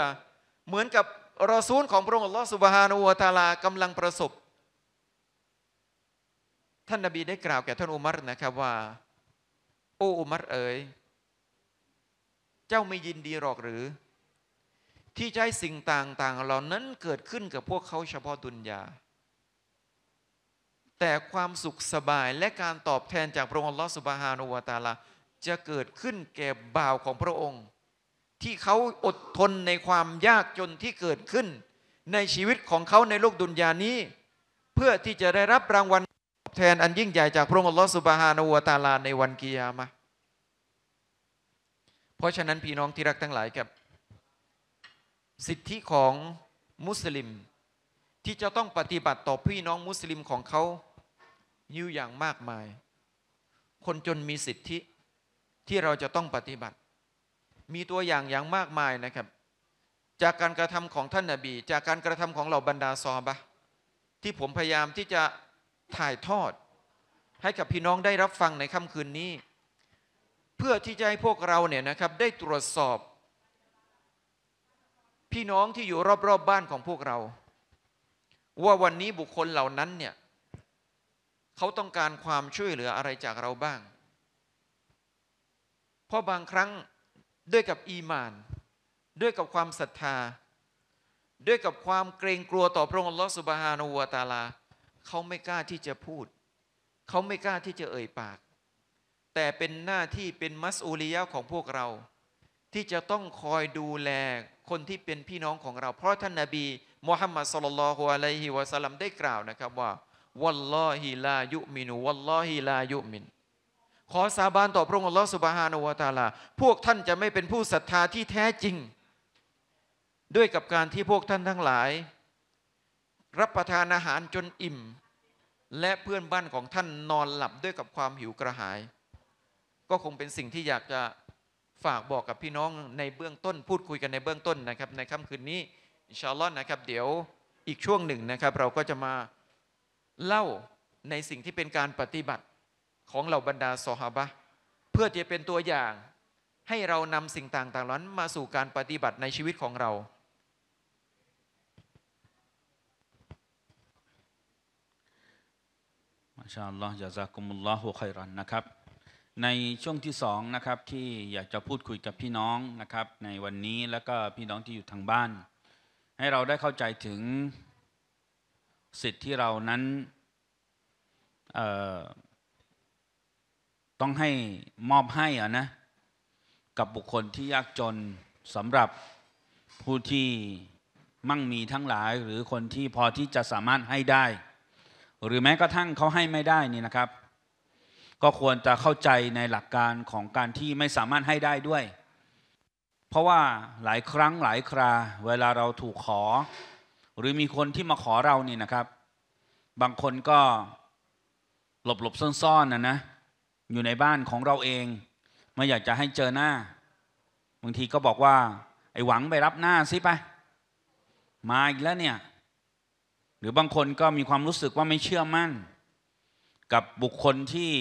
เหมือนกับรอซูลของพระองค์อัลลอฮ์สุบฮานาวตาลากำลังประสบท่านนบีได้กล่าวแก่ท่านอุมัรนะครับว่า โอ้อุมัรเอ๋ยเจ้าไม่ยินดีหรอกหรือ ที่ใ้สิ่งต่างๆเหล่านั้นเกิดขึ้นกับพวกเขาเฉพาะดุนยาแต่ความสุขสบายและการตอบแทนจากพระองค์ลอสุบฮานุวาตาลาจะเกิดขึ้นแก่บ่าวของพระองค์ ที่เขาอดทนในความยากจนที่เกิดขึ้น ในชีวิตของเขาในโลกดุนยานี้ เพื่อที่จะได้รับรางวัลแทนอันยิ่งใหญ่จากพระองค์อัลลอฮฺสุบฮานูวตาลาในวันกิยามะ เพราะฉะนั้นพี่น้องที่รักทั้งหลายครับ สิทธิของมุสลิม ที่จะต้องปฏิบัติต่อพี่น้องมุสลิมของเขายิ่อย่างมากมาย คนจนมีสิทธิที่เราจะต้องปฏิบัติ มีตัวอย่างอย่างมากมายนะครับ จากการกระทำของท่านนาบี จากการกระทำของเหล่าบรรดาซอบะที่ผมพยายามที่จะถ่ายทอดให้กับพี่น้องได้รับฟังในค่ำคืนนี้ เพื่อที่จะให้พวกเราเนี่ยนะครับ ได้ตรวจสอบ พี่น้องที่อยู่รอบๆบบ้านของพวกเรา ว่าวันนี้บุคคลเหล่านั้นเนี่ยเขาต้องการความช่วยเหลืออะไรจากเราบ้างเพราะบางครั้งด้วยกับอีมาน ด้วยกับความศรัทธา ด้วยกับความเกรงกลัวต่อพระองค์ลอสุบฮานุวาตาลาเขาไม่กล้าที่จะพูด เขาไม่กล้าที่จะเอ่ยปาก แต่เป็นหน้าที่เป็นมัสอูลิยะของพวกเรา ที่จะต้องคอยดูแลคนที่เป็นพี่น้องของเรา เพราะท่านนาบีมูฮัมมัดสุลลัลฮุอะลัยฮิวะสัลลัมได้กล่าวนะครับว่า วัลลอฮิลายุมินุวัลลอฮิลายุมินขอสาบานต่อพระองค์อัลลอฮฺสุบฮานุวะตาลา พวกท่านจะไม่เป็นผู้ศรัทธาที่แท้จริง ด้วยกับการที่พวกท่านทั้งหลายรับประทานอาหารจนอิ่ม และเพื่อนบ้านของท่านนอนหลับด้วยกับความหิวกระหาย ก็คงเป็นสิ่งที่อยากจะฝากบอกกับพี่น้องในเบื้องต้นพูดคุยกันในเบื้องต้นนะครับในค่ำคืนนี้อินชาลอนนะครับ เดี๋ยวอีกช่วงหนึ่งนะครับ เราก็จะมาเล่าในสิ่งที่เป็นการปฏิบัติของเหล่าบรรดาซอฮาบะเพื่อจะเป็นตัวอย่างให้เรานำสิ่งต่างๆเหล่านั้นมาสู่การปฏิบัติในชีวิตของเราาชาลลอฮ์ยาซากุมุลลอฮุไครันนะครับ ในช่วงที่สองนะครับ ที่อยากจะพูดคุยกับพี่น้องนะครับ ในวันนี้แล้วก็พี่น้องที่อยู่ทางบ้าน ให้เราได้เข้าใจถึงสิทธิ์ที่เรานั้นต้องให้มอบให้อะนะกับบุคคลที่ยากจนสำหรับผู้ที่มั่งมีทั้งหลายหรือคนที่พอที่จะสามารถให้ได้หรือแม้กระทั่งเขาให้ไม่ได้นี่นะครับ ก็ควรจะเข้าใจในหลักการของการที่ไม่สามารถให้ได้ด้วย เพราะว่าหลายครั้งหลายครา เวลาเราถูกขอ หรือมีคนที่มาขอเรานี่นะครับ บางคนก็หลบหลบซ่อนๆนะนะ อยู่ในบ้านของเราเอง ไม่อยากจะให้เจอหน้าบางทีก็บอกว่า ไอ้หวังไปรับหน้าสิไป มาอีกแล้วเนี่ยรือบางคนก็มีความรู้สึกว่าไม่เชื่อมั่น กับบุคคลที่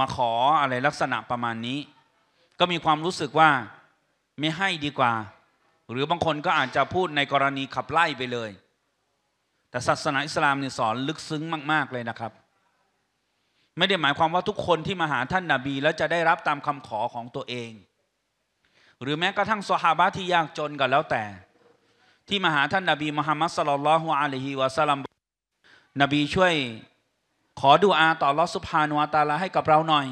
มาขออะไรลักษณะประมาณนี้ ก็มีความรู้สึกว่าไม่ให้ดีกว่า หรือบางคนก็อาจจะพูดในกรณีขับไล่ไปเลย แต่ศาสนาอิสลามเนี่ยสอนลึกซึ้งมาก ๆ เลยนะครับ ไม่ได้หมายความว่าทุกคนที่มาหาท่านนาบี แล้วจะได้รับตามคำขอของตัวเอง หรือแม้กระทั่งสหาบะที่ยากจนก็นแล้วแต่ที่มาหาท่านนาบีมุฮัมมัดสลลัลฮุอะลัยฮิวะสัลลัม นบีช่วย ขอดูอาต่อลอสุภานุวาตาลาให้กับเราหน่อย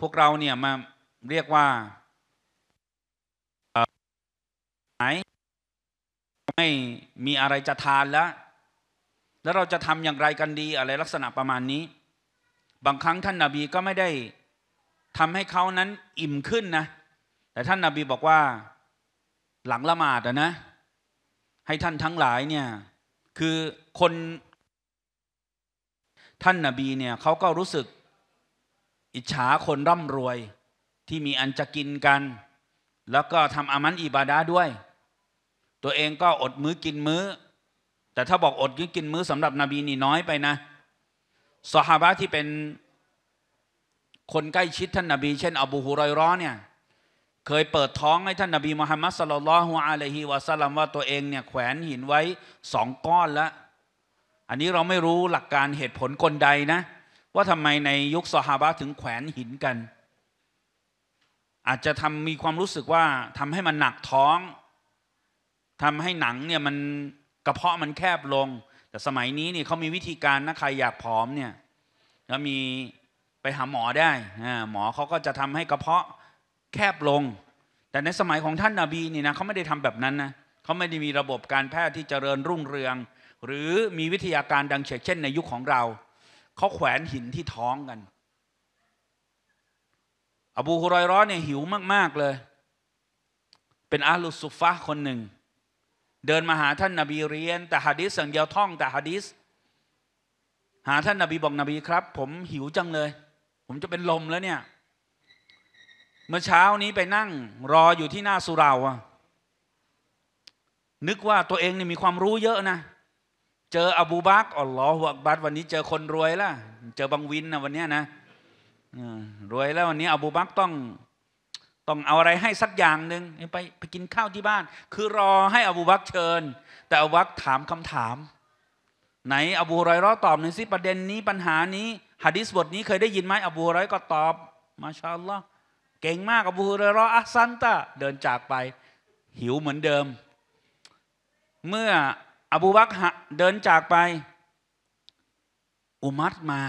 พวกเราเนี่ยมาเรียกว่าหนไม่มีอะไรจะทานแล้ว แล้วเราจะทำอย่างไรกันดี อะไรลักษณะประมาณนี้ บางครั้งท่านนาบีก็ไม่ได้ทำให้เขานั้นอิ่มขึ้นนะ แต่ท่านนาบีบอกว่า หลังละหมาดนะให้ท่านทั้งหลายเนี่ยคือคนท่านนาบีเนี่ยเขาก็รู้สึกอิจฉาคนร่ำรวยที่มีอันจะกินกัน แล้วก็ทำอามันอิบาดาด้วย ตัวเองก็อดมื้อกินมื้อ แต่ถ้าบอกอดกินมื้อสำหรับนบีนี่น้อยไปนะ สหาบะที่เป็นคนใกล้ชิดท่านนาบีเช่นอบูฮุรอยร้อเนี่ยเคยเปิดท้องให้ท่านนบีมุฮัมมัดสลลัลฮุอะลัยฮิวะสัลลัมว่าตัวเอง เนี่ย แขวนหินไว้สองก้อนละอันนี้เราไม่รู้หลักการเหตุผลกลใดนะ ว่าทำไมในยุคสฮาบะถึงแขวนหินกัน อาจจะทำมีความรู้สึกว่าทำให้มันหนักท้องทำให้หนังเนี่ยมันกระเพาะมันแคบลง แต่สมัยนี้นี่เขามีวิธีการนะใครอยากผอมเนี่ยแล้วมีไปหาหมอได้หมอเขาก็จะทำให้กระเพาะแคบลง แต่ในสมัยของท่านนาบีนี่นะเขาไม่ได้ทำแบบนั้นนะเขาไม่ได้มีระบบการแพทย์ที่เจริญรุ่งเรือง หรือมีวิทยาการดังเช่นในยุคของเรา เขาแขวนหินที่ท้องกัน อบูฮุรอยร้อนเนี่ยหิวมาก ๆเลย เป็นอาลุสุฟะคนหนึ่ง เดินมาหาท่านนาบีเรียน แต่ฮะดิษสั่งเดียวท่อง แต่ฮะดิษหาท่านนาบีบอกนบีครับ ผมหิวจังเลย ผมจะเป็นลมแล้วเนี่ยเมื่อเช้านี้ไปนั่งรออยู่ที่หน้าสุราอะนึกว่าตัวเองนี่มีความรู้เยอะนะ เจออบูบักอ๋อลลอหัวบัตวันนี้เจอคนรวยแล้วเจอบังวินนะวันนี้นะรวยแล้ววันนี้ อบูบักต้องต้องเอาอะไรให้สักอย่างหนึ่งไปไปกินข้าวที่บ้าน คือรอให้อบูบักเชิญ แต่อบูบักถามคำถามไหนอบูรอยรอตอบหน่อยสิประเด็นนี้ปัญหานี้หะดิษบทนี้เคยได้ยินไหมอบูรอยก็ตอบ มาชาอัลลอฮ์เก่งมากกับบูฮุเรรออัสันตะเดินจากไป หิวเหมือนเดิม เมื่ออบูบักฮะเดินจากไป อุมัตมา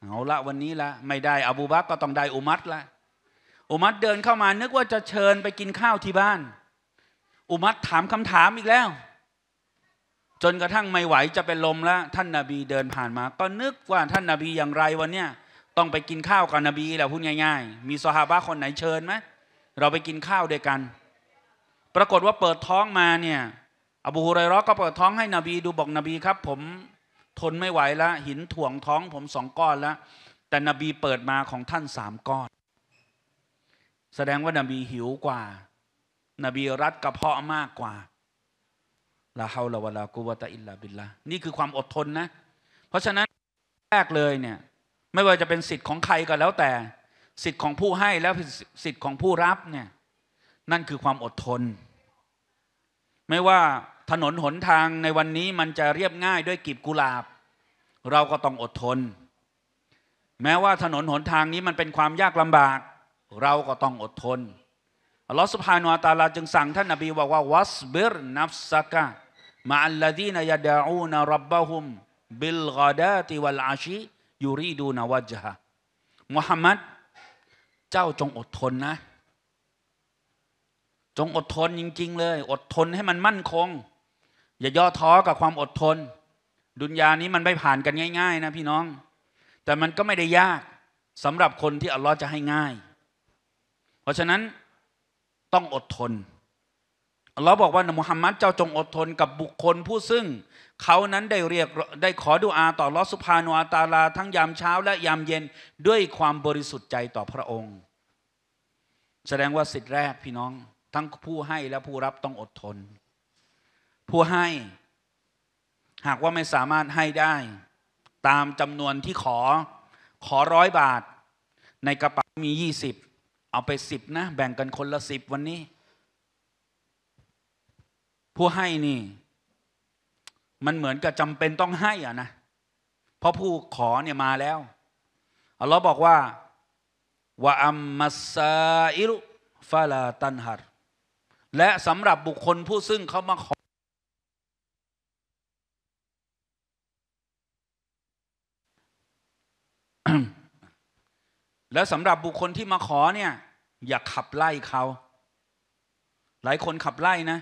เอาละวันนี้ละไม่ได้อบูบักก็ต้องได้อุมัตละอุมัตเดินเข้ามา นึกว่าจะเชิญไปกินข้าวที่บ้าน อุมัตถามคำถามอีกแล้ว จนกระทั่งไม่ไหวจะเป็นลมแล้ว ท่านนาบีเดินผ่านมา ก็นึกว่าท่านนาบีอย่างไรวันเนี้ยต้องไปกินข้าวกับนบีแหละพูดง่าย ๆ มีสหาบะคนไหนเชิญไหม เราไปกินข้าวด้วยกัน ปรากฏว่าเปิดท้องมาเนี่ย อบูฮุไรรอก็เปิดท้องให้นบีดูบอกนบีครับ ผมทนไม่ไหวละ หินถ่วงท้องผมสองก้อนละแต่นบีเปิดมาของท่านสามก้อน แสดงว่านบีหิวกว่า นบีรัดกระเพาะมากกว่าลาฮาวลาวะลา กุวะตะอิลลาบิลลานี่คือความอดทนนะ เพราะฉะนั้นแรกเลยเนี่ยไม่ว่าจะเป็นสิทธิ์ของใครก็แล้วแต่ สิทธิ์ของผู้ให้แล้วสิทธิ์ของผู้รับเนี่ยนั่นคือความอดทน ไม่ว่าถนนหนทางในวันนี้ มันจะเรียบง่ายด้วยกีบกุหลาบ เราก็ต้องอดทน แม้ว่าถนนหนทางนี้มันเป็นความยากลำบาก เราก็ต้องอดทนอัลลอฮฺสุบฮานอตาลาจึงสั่งท่านนบีบ่าว่า วัสบิรนับสักะมาอัลลดีนยาดาอูนารับบะฮุมบิลกาดาติวัลอาชียูรีดูนาวาจฮะมุฮัมมัด เจ้าจงอดทนนะ จงอดทนจริงๆเลย อดทนให้มันมั่นคง อย่าย่อท้อกับความอดทน ดุนยานี้มันไม่ผ่านกันง่าย ๆนะ พี่น้อง แต่มันก็ไม่ได้ยากสำหรับคนที่อัลลอฮ์จะให้ง่าย เพราะฉะนั้นต้องอดทนเราบอกว่ามุฮัมมัดเจ้าจงอดทนกับบุคคลผู้ซึ่ง เขานั้นได้เรียกได้ขอดุอาต่อลอสุภาโนอาตาลา ทั้งยามเช้าและยามเย็นด้วยความบริสุทธิ์ใจต่อพระองค์ แสดงว่าสิทธิแรกพี่น้องทั้งผู้ให้และผู้รับต้องอดทน ผู้ให้หากว่าไม่สามารถให้ได้ตามจำนวนที่ขอขอร้อยบาท ในกระเป๋ามียี่สิบเอาไปสิบนะแบ่งกันคนละสิบวันนี้ผู้ให้นี่ มันเหมือนกับจำเป็นต้องให้ อ่ะนะ เพราะผู้ขอเนี่ยมาแล้วอัลลอฮ์บอกว่าวะอัมมัสซาอิรุฟาลาตันฮัรและสำหรับบุคคลผู้ซึ่งเขามาขอ และสำหรับบุคคลที่มาขอเนี่ย อย่าขับไล่เขา หลายคนขับไล่นะ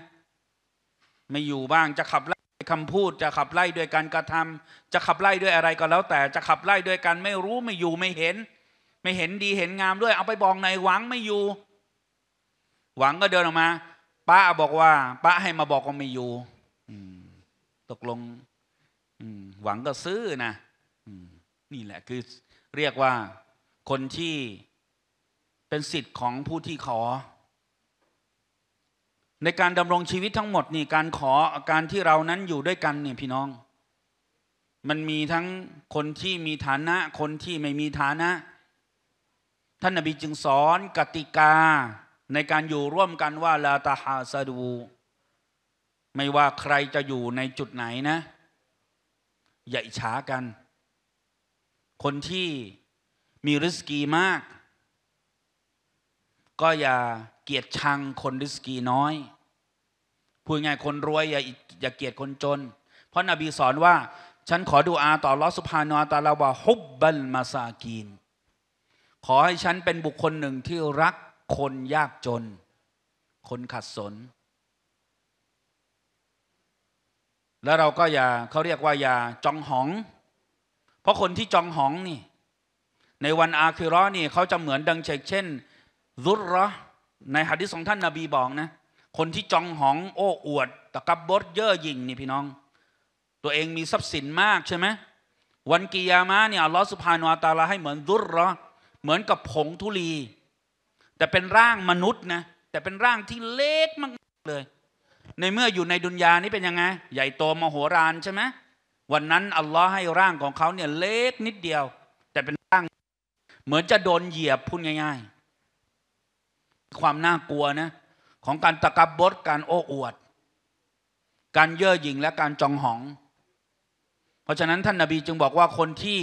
ไม่อยู่บ้างจะขับไล่คำพูด จะขับไล่ด้วยการกระทำ จะขับไล่ด้วยอะไรก็แล้ว แต่จะขับไล่ด้วยการไม่รู้ไม่อยู่ไม่เห็น ไม่เห็นดีเห็นงามด้วย เอาไปบอกในหวังไม่อยู่ หวังก็เดินออกมาป้าบอกว่าป้าให้มาบอกว่าไม่อยู่ตกลงหวังก็ซื้อนะนี่แหละคือ เรียกว่า คนที่เป็นสิทธิ์ของผู้ที่ขอในการดำรงชีวิตทั้งหมดนี่การขอการที่เรานั้นอยู่ด้วยกันเนี่ยพี่น้อง มันมีทั้งคนที่มีฐานะ คนที่ไม่มีฐานะ ท่านนบีจึงสอนกติกา ในการอยู่ร่วมกันว่าลาตาฮาซาดู ไม่ว่าใครจะอยู่ในจุดไหนนะอย่าอิจฉากัน คนที่มีริสกีมาก ก็อย่าเกียรติชังคนริสกีน้อย พูดง่ายคนรวยอย่าอย่าเกียรติคนจน เพราะนบีสอนว่า ฉันขอดูอาต่อลอสุภานอตาลาวาฮุบบัลมาซากีน ขอให้ฉันเป็นบุคคลหนึ่งที่รักคนยากจน คนขัดสน แล้วเราก็อย่าเขาเรียกว่า อย่า จองหอง เพราะคนที่จองหองนี่ ในวันอาคิร้อนี่เขาจะเหมือนดังเช่นรุรระในหะดิษของท่านนาบีบอกนะ คนที่จองหองโอ้อวด ตะกับบดเย่อหยิ่งนี่พี่น้อง ตัวเองมีทรัพย์สินมากใช่ไหมวันกิยามะเนี่ยอัลลอฮฺสุภาโนอาตาลาให้เหมือนดุรอเหมือนกับผงทุลีแต่เป็นร่างมนุษย์นะแต่เป็นร่างที่เล็กมากเลย ในเมื่ออยู่ในดุนยานี้เป็นยังไง ใหญ่โตมโหฬารใช่ไหมวันนั้นอัลลอฮ์ให้ร่างของเขาเนี่ยเล็กนิดเดียว แต่เป็นร่าง เหมือนจะโดนเหยียบพูดง่าย ๆความน่ากลัวนะ ของการตะกับบดการโอ้อวด การเย่อหยิ่งและการจองหอง เพราะฉะนั้นท่านนาบีจึงบอกว่าคนที่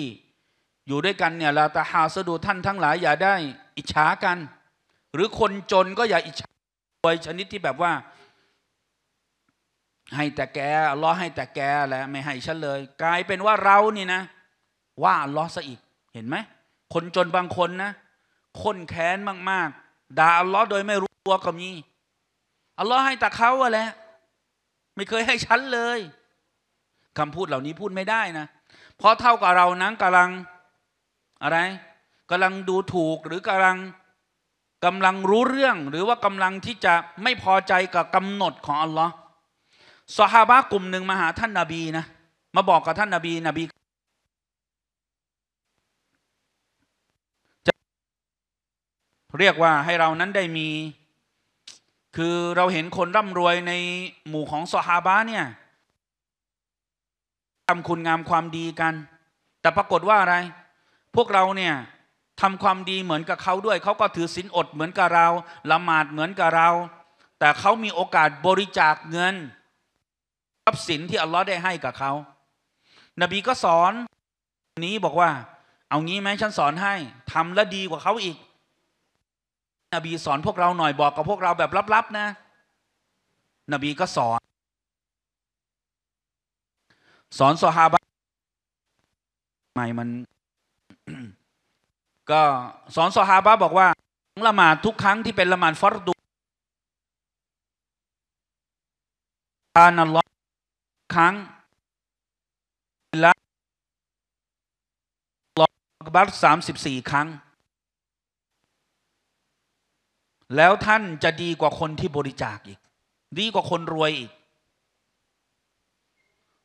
อยู่ด้วยกันเนี่ยลาตาฮาสดูท่านทั้งหลายอย่าได้ อิจฉากัน หรือคนจนก็อย่าอิจฉาโดยชนิดที่แบบว่าให้แต่แกล้อให้แต่แกแหละไม่ให้ฉันเลย กลายเป็นว่าเรานี่นะ ว่าล้อซะอีกเห็นไหมคนจนบางคนนะ คนแค้นมากๆด่าอัลลอฮ์โดยไม่รู้ตัวก็มีอัลลอฮ์ให้แต่เขาอะแหละไม่เคยให้ฉันเลย คำพูดเหล่านี้พูดไม่ได้นะเพราะเท่ากับเรานั้นกำลัง อะไร กำลังดูถูกหรือกำลังกำลังรู้เรื่อง หรือว่ากำลังที่จะไม่พอใจกับกำหนดของอัลลอฮ์สฮาบะกลุ่มหนึ่งมาหาท่านนาบีนะมาบอกกับท่านนาบีนบีเรียกว่าให้เรานั้นได้มี คือเราเห็นคนร่ำรวยในหมู่ของสฮาบะเนี่ยทำคุณงามความดีกัน แต่ปรากฏว่าอะไร พวกเราเนี่ยทำความดีเหมือนกับเขาด้วยเขาก็ถือศีลอดเหมือนกับเราละหมาดเหมือนกับเรา แต่เขามีโอกาสบริจาคเงินทรัพย์สินที่อัลลอฮ์ได้ให้กับเขานบีก็สอนนี้บอกว่า เอางี้ไหมฉันสอนให้ทำแล้วดีกว่าเขาอีกนบีสอนพวกเราหน่อยบอกกับพวกเราแบบลับๆนะ นบีก็สอน สอนสฮาบะใหม่มันก็สอนสฮาบะบอกว่าละหมาดทุกครั้งที่เป็นละหมาดฟอรดูอานัลลอฮ์ครั้งละลอฮบัตสามสิบสี่ครั้งแล้วท่านจะดีกว่าคนที่บริจาคอีก ดีกว่าคนรวยอีก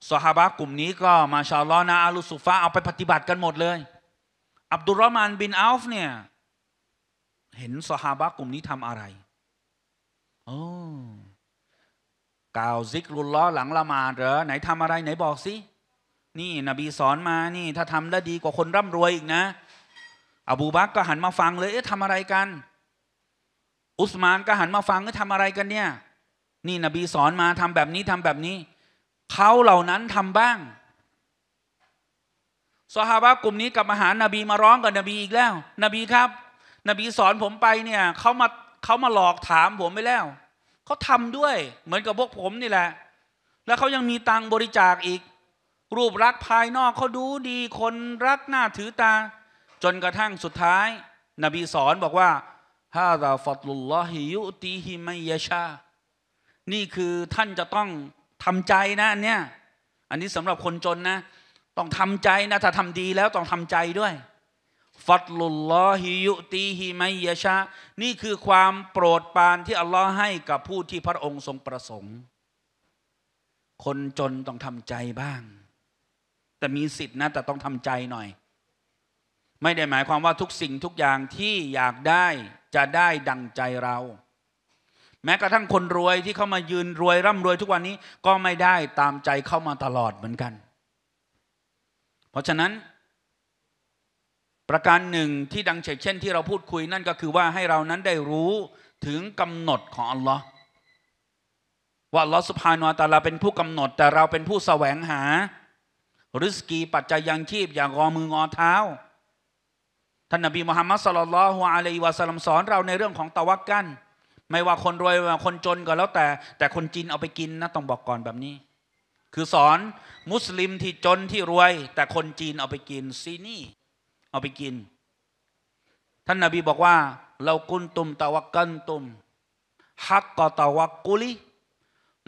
สหบะกลุ่มนี้ก็ มาชาลอนาอาลุสุฟาเอาไปปฏิบัติกันหมดเลย อับดุลรอมานบินอัลฟ์เนี่ย เห็นสหบะกลุ่มนี้ทำอะไรโอ้กล่าวซิกรุลล้อหลังละมาเหรอไหนทำอะไรไหนบอกสิ นี่นบีสอนมา นี่ ถ้าทำแล้วดีกว่าคนร่ำรวยอีกนะ อบูบักก็หันมาฟัง เลยเอ๊ะทำอะไรกันอุสมานก็หันมาฟังก็ทำอะไรกันเนี่ย นี่นบีสอนมาทำแบบนี้ทำแบบนี้ เขาเหล่านั้นทำบ้างสหายกลุ่มนี้กลับมาหานบีมาร้องกับนบีอีกแล้ว นบีครับ นบีสอนผมไปเนี่ย เขามาเขามาหลอกถามผมไปแล้ว เขาทำด้วยเหมือนกับพวกผมนี่แหละ แล้วเขายังมีตังบริจาคอีก รูปรักภายนอกเขาดูดีคนรักหน้าถือตา จนกระทั่งสุดท้าย นบีสอนบอกว่าฮาดาฟัตลุลลอฮิยุตีฮิมัยชานี่คือท่านจะต้องทำใจนะเนี่ย อันนี้สำหรับคนจนนะ ต้องทำใจนะถ้าทำดีแล้วต้องทำใจด้วยฟัตลุลลอฮิยุตีฮิมัยชานี่คือความโปรดปรานที่อัลลอฮ์ให้กับผู้ที่พระองค์ทรงประสงค์ คนจนต้องทำใจบ้าง แต่มีสิทธินะแต่ต้องทำใจหน่อย ไม่ได้หมายความว่าทุกสิ่งทุกอย่างที่อยากได้จะได้ดังใจเรา แม้กระทั่งคนรวยที่เขามายืนรวยร่ำรวยทุกวันนี้ก็ไม่ได้ตามใจเข้ามาตลอดเหมือนกัน เพราะฉะนั้น ประการหนึ่งที่ดังเฉเช่นที่เราพูดคุยนั่นก็คือว่าให้เรานั้นได้รู้ถึงกำหนดของอัลลอฮ์ว่าอัลลอฮ์สุภาโนตาลาเป็นผู้กำหนดแต่เราเป็นผู้แสวงหาริสกีปัจจัยยังชีพอย่างงอมืองอเท้าท่านนบีมุฮัมมัดสลลัลฮุอะลัยวะสัลลัมสอนเราในเรื่องของตะวักกันไม่ว่าคนรวยคนจนก็แล้วแต่ แต่คนจีนเอาไปกินนะ ต้องบอกก่อนแบบนี้ คือสอนมุสลิมที่จนที่รวย แต่คนจีนเอาไปกินซีนี่ เอาไปกิน ท่านนาบีบอกว่าเรากุนตุมตะวักกันตุมฮักกอตะวักกุลิ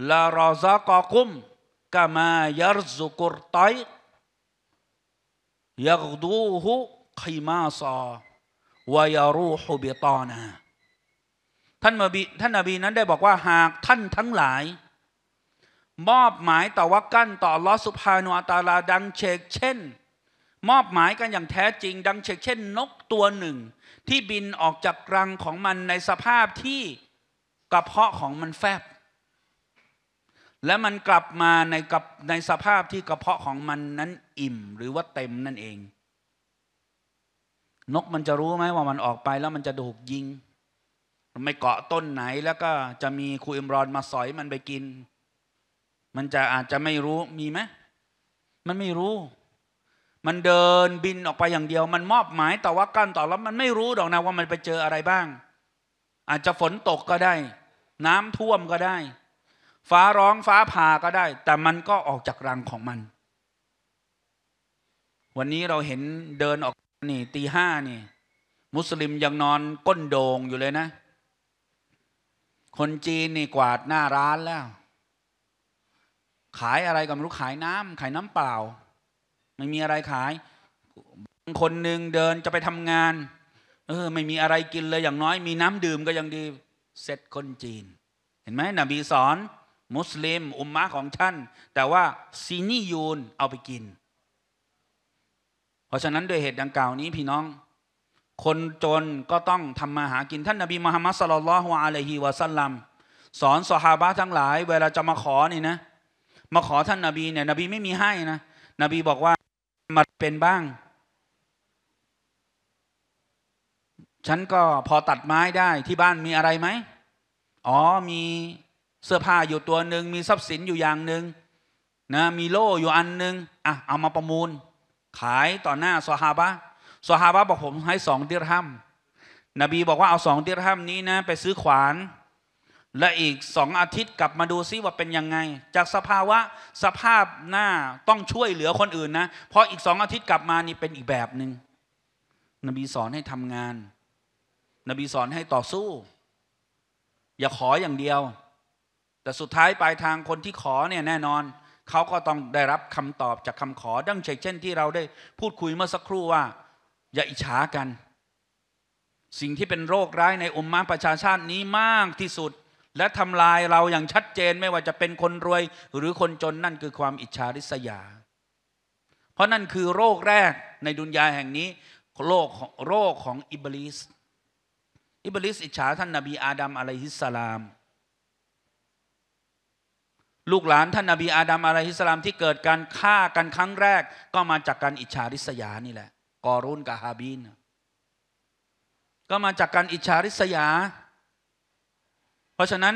ลารอซากอคุมกามายรซุกุรตยยักดูฮุคีมาซอวายารูฮเบิตอนา ท่านนบีท่านนบี นั้นได้บอกว่าหากท่านทั้งหลาย มอบหมายต่อวักกั้นต่อลอสุภาโนอัตาลาดังเชกเช่น มอบหมายกันอย่างแท้จริงดังเชกเช่นนกตัวหนึ่ง ที่บินออกจากรังของมันในสภาพที่ กระเพาะของมันแฟบและมันกลับมาในกับ ในสภาพที่กระเพาะของมันนั้นอิ่มหรือว่าเต็มนั่นเองนกมันจะรู้ไหมว่ามันออกไปแล้วมันจะถูกยิงมันไม่เกาะต้นไหนแล้วก็จะมีครูอิมรอนมาสอยมันไปกิน มันจะอาจจะไม่รู้มีไหมมันไม่รู้ มันเดินบินออกไปอย่างเดียว มันมอบหมายต่อว่ากันต่อแล้วมันไม่รู้ดอกนะว่ามันไปเจออะไรบ้าง อาจจะฝนตกก็ได้ น้ำท่วมก็ได้ ฟ้าร้องฟ้าผ่าก็ได้แต่มันก็ออกจากรังของมัน วันนี้เราเห็นเดินออกนี่ตีห้านี่ มุสลิมยังนอนก้นโดง อยู่เลยนะ คนจีน นี่ กวาดหน้าร้านแล้ว ขายอะไรก็ไม่รู้ขายน้ำขายน้ำเปล่า ไม่มีอะไรขาย คนหนึ่งเดินจะไปทำงานเออไม่มีอะไรกินเลยอย่างน้อยมีน้ำดื่มก็ยังดีเสร็จคนจีน เห็นไหมนบีสอน มุสลิมอุมมะของท่านแต่ว่าซีนียูนเอาไปกินเพราะฉะนั้นด้วยเหตุดังกล่าวนี้พี่น้อง คนจนก็ต้องทำมาหากินท่านนบีมุฮัมมัดสลลัลฮวอะลัยฮิวะสัลลัมสอนสหาบะทั้งหลาย เวลาจะมาขอนี่นะมาขอท่านนบีเนี่ยนบีไม่มีให้นะนบีบอกว่ามาเป็นบ้าง ฉันก็พอตัดไม้ได้ที่บ้านมีอะไรไหม อ๋อมีเสื้อผ้าอยู่ตัวหนึ่งมีทรัพย์สินอยู่อย่างหนึ่งนะ มีโล่อยู่อันหนึ่งอ่ะเอามาประมูลขายต่อหน้าซอฮาบะซอฮาบะบอกผมให้สองดิรฮัมนบีบอกว่าเอาสองดิรฮัมนี้นะ ไปซื้อขวานและอีกสองอาทิตย์กลับมาดูซิว่าเป็นยังไง จากสภาวะสภาพหน้าต้องช่วยเหลือคนอื่นนะเพราะอีกสองอาทิตย์กลับมานี่เป็นอีกแบบหนึ่งนบีสอนให้ทำงาน นบีสอนให้ต่อสู้ อย่าขออย่างเดียว แต่สุดท้ายปลายทางคนที่ขอเนี่ยแน่นอนเขาก็ต้องได้รับคำตอบจากคำขอ ดังเช่นที่เราได้พูดคุยเมื่อสักครู่ว่า อย่าอิจฉากัน สิ่งที่เป็นโรคร้ายในอุมมาประชาชาตินี้มากที่สุด และทำลายเราอย่างชัดเจนไม่ว่าจะเป็นคนรวยหรือคนจนนั่นคือความอิจฉาริษยา เพราะนั่นคือโรคแรกในดุนยาแห่งนี้โรคโรคของอิบลิสอิบลิสอิจฉาท่านนาบีอาดัมอะลัยฮิสสลามลูกหลานท่านนาบีอาดัมอะลัยฮิสลาม ที่เกิดการฆ่ากันครั้งแรก ก็มาจากการอิจฉาริษยานี่แหละกอรุนกับฮาบินก็มาจากการอิจฉาริษยา เพราะฉะนั้น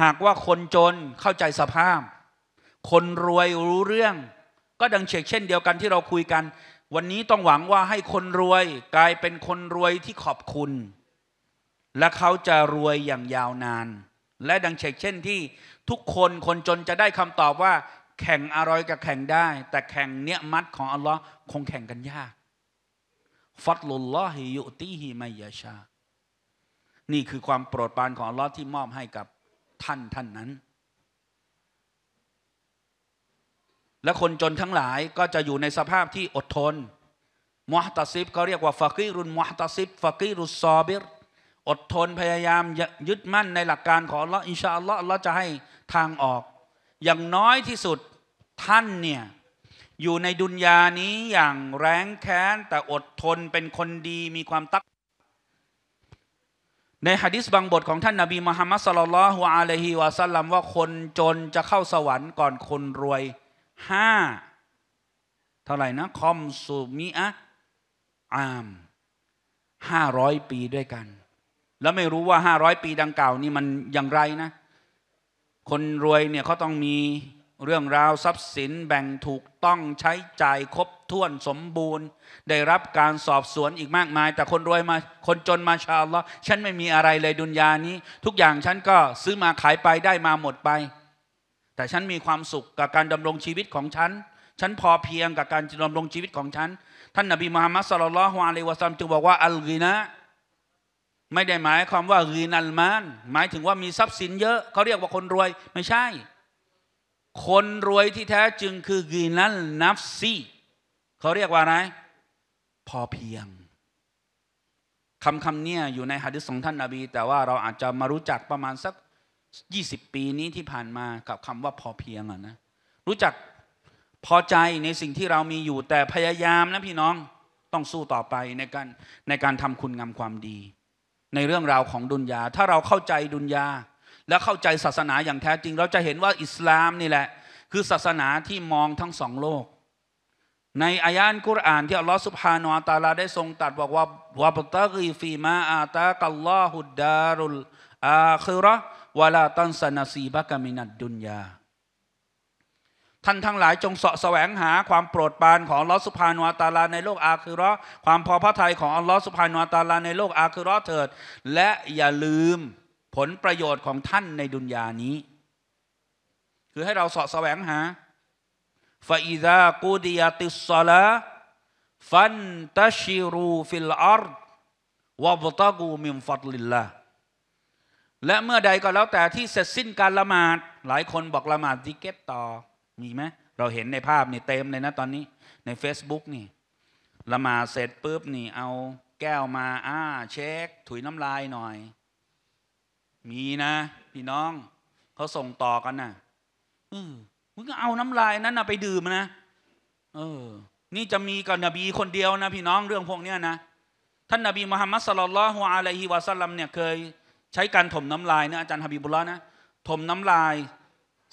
หากว่าคนจนเข้าใจสภาพ คนรวยรู้เรื่อง ก็ดังเชกเช่นเดียวกันที่เราคุยกัน วันนี้ต้องหวังว่าให้คนรวยกลายเป็นคนรวยที่ขอบคุณ และเขาจะรวยอย่างยาวนาน และดังเชกเช่นที่ทุกคน คนจนจะได้คำตอบว่า แข่งอร่อยกับแข่งได้ แต่แข่งเนี้ยมัดของอัลลอฮ์คงแข่งกันยาก ฟัดลุลลอฮิยุตีฮิไมยาชา นี่คือความโปรดปรานของอัลลอฮ์ที่มอบให้กับท่านท่านนั้น และคนจนทั้งหลายก็จะอยู่ในสภาพที่อดทนมุฮตัซิบก็เรียกว่าฟะกีรุนมุฮตัซิบฟะกีรุซอบิรอดทนพยายามยึดมั่นในหลักการของเราอินชาอัลลอฮ์เราจะให้ทางออก อย่างน้อยที่สุดท่านเนี่ย อยู่ในดุนยานี้อย่างแรงแค้น แต่อดทนเป็นคนดีมีความตัก ในฮะดิษบางบทของท่านนาบีมุฮัมมัดสลลัลฮุอะลัยฮิวะสัลลัมว่า คนจนจะเข้าสวรรค์ก่อนคนรวยห้า เท่าไหร่นะ คอมสุมิอะอามห้าร้อยปีด้วยกันแล้วไม่รู้ว่าห้าร้อยปีดังกล่าวนี่มันอย่างไรนะ คนรวยเนี่ยเขาต้องมีเรื่องราวทรัพย์สินแบ่งถูกต้องใช้จ่ายครบถ้วนสมบูรณ์ ได้รับการสอบสวนอีกมากมาย แต่คนรวยมา คนจนมาชาล์ฉันไม่มีอะไรเลยดุนยานี้ ทุกอย่างฉันก็ซื้อมาขายไปได้มาหมดไป แต่ฉันมีความสุขกับการดำรงชีวิตของฉัน ฉันพอเพียงกับการดำรงชีวิตของฉันท่านนบีมุฮัมมัดสลลัลฮวาเลวะซัมจึงบอกว่าอัลกินะไม่ได้หมายความว่ารีนัลมาน หมายถึงว่ามีทรัพย์สิน เยอะเขาเรียกว่าคนรวย ไม่ใช่ คนรวยที่แท้จริงคือรีนัลนัฟซีเขาเรียกว่าอะไรพอเพียงคำคำเนี่ยอยู่ในหะดิษของท่านนาบี แต่ว่าเราอาจจะมารู้จักประมาณสัก 20 ปีนี้ที่ผ่านมากับคำว่าพอเพียงอะนะรู้จักพอใจในสิ่งที่เรามีอยู่แต่พยายามนะพี่น้องต้องสู้ต่อไปในการในการทำคุณงามความดีในเรื่องราวของดุนยาถ้าเราเข้าใจดุนยาและเข้าใจศาสนาอย่างแท้จริง เราจะเห็นว่าอิสลามนี่แหละ คือศาสนาที่มองทั้งสองโลก ในอายันกุรอาน ที่อัลลอฮฺสุบฮานาอัตาลาได้ทรงตัดบอกว่าวะบตะกีฟีมาอาตากัลลอฮุดดารุลอาคิระวะลาตันสนาซีบะกามินัดดุนยาท่านทั้งหลายจงเสาะแสวงหาความโปรดปรานของลอสุภานวตาลาในโลกอาคือรอความพอพระทัยของลอสุภานวตาลาในโลกอาคือรอเถิด และอย่าลืมผลประโยชน์ของท่านในดุนยานี้ คือให้เราเสาะแสวงหาฟาอิซากูดิยติสซาลาฟันตาชิรูฟิลอาร์วะบตากูมิมฟัดลิลลาและเมื่อใดก็แล้วแต่ที่เสร็จสิ้นการละหมาดหลายคนบอกละหมาดดิเกตต่อมีไหมเราเห็นในภาพนี่เต็มเลยนะตอนนี้ ใน Facebook นี่ละมาเสร็จปุ๊บนี่ เอาแก้วมาอ่าเช็ค ถุยน้ำลายหน่อย มีนะ พี่น้อง เขาส่งต่อกันนะ่ะเออมึงก็เอาน้ำลาย นั้นนะไปดื่มนะ เออ นี่จะมีกับนบีคนเดียวนะ พี่น้องเรื่องพวกเนี้ยนะ ท่านนบีมุฮัมมัดสลลัลลอฮุอะลัยฮิวะสัลลัมเนี่ยเคยใช้การถมน้ำลายนะอาจารย์ฮะบิบุลละนะถมน้ำลาย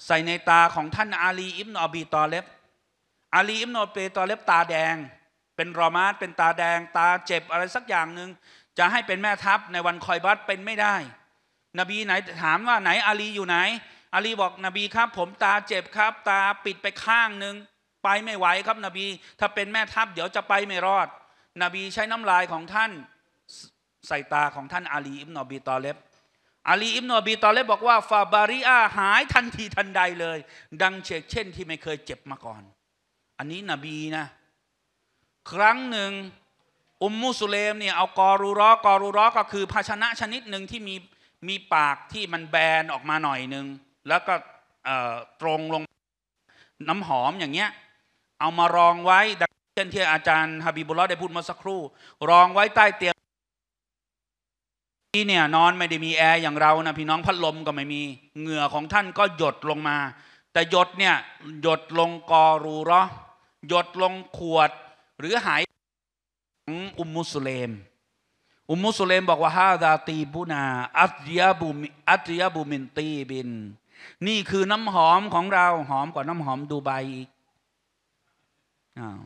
ใส่ในตาของท่านอาลี อิบนอบีตอเล็บอาลีอิบนอบีตอเล็บตาแดง เป็นรอมาสเป็นตาแดง ตาเจ็บอะไรสักอย่างหนึ่งจะให้เป็นแม่ทัพในวันคอยบัตเป็นไม่ได้ นบีไหนถามว่าไหนอาลีอยู่ไหน อาลีบอกนบีครับ ผมตาเจ็บครับ ตาปิดไปข้างหนึ่งไปไม่ไหวครับนบี ถ้าเป็นแม่ทัพเดี๋ยวจะไปไม่รอด นบีใช้น้ำลายของท่านใส่ตาของท่านอาลีอิบนอบีตอเล็บอาลีอิมโนบีตอเลบบอกว่าฟาบาริอาหายทันทีทันใดเลย ดังเชกเช่น ที่ไม่เคยเจ็บมาก่อน อันนี้นบีนะ ครั้งหนึ่ง อุมมุสุเลมเนี่ยเอากอรูรอกอรูรอก็คือ ภาชนะชนิดหนึ่งที่มีมีปากที่มันแบนออกมาหน่อยหนึ่งแล้วก็ตรงลงน้ำหอมอย่างเงี้ยเอามารองไว้ดังเช่นที่อาจารย์ฮาบิบุลลอได้พูดมาสักครู่ รองไว้ใต้เตียงที่เนี่ยนอนไม่ได้มีแอร์อย่างเรานะ พี่น้องพัดลมก็ไม่มีเหงื่อของท่านก็หยดลงมา แต่หยดเนี่ย หยดลงกอรูรอหยดลงขวด หรือหายของอุมมุสลลมอุมมุสลลมบอกว่าฮาดาตีบุนา อัตยาบุอัตยาบุมินตีบินนี่คือน้ำหอมของเรา หอมกว่าน้ำหอมดูไบอีกอ้าว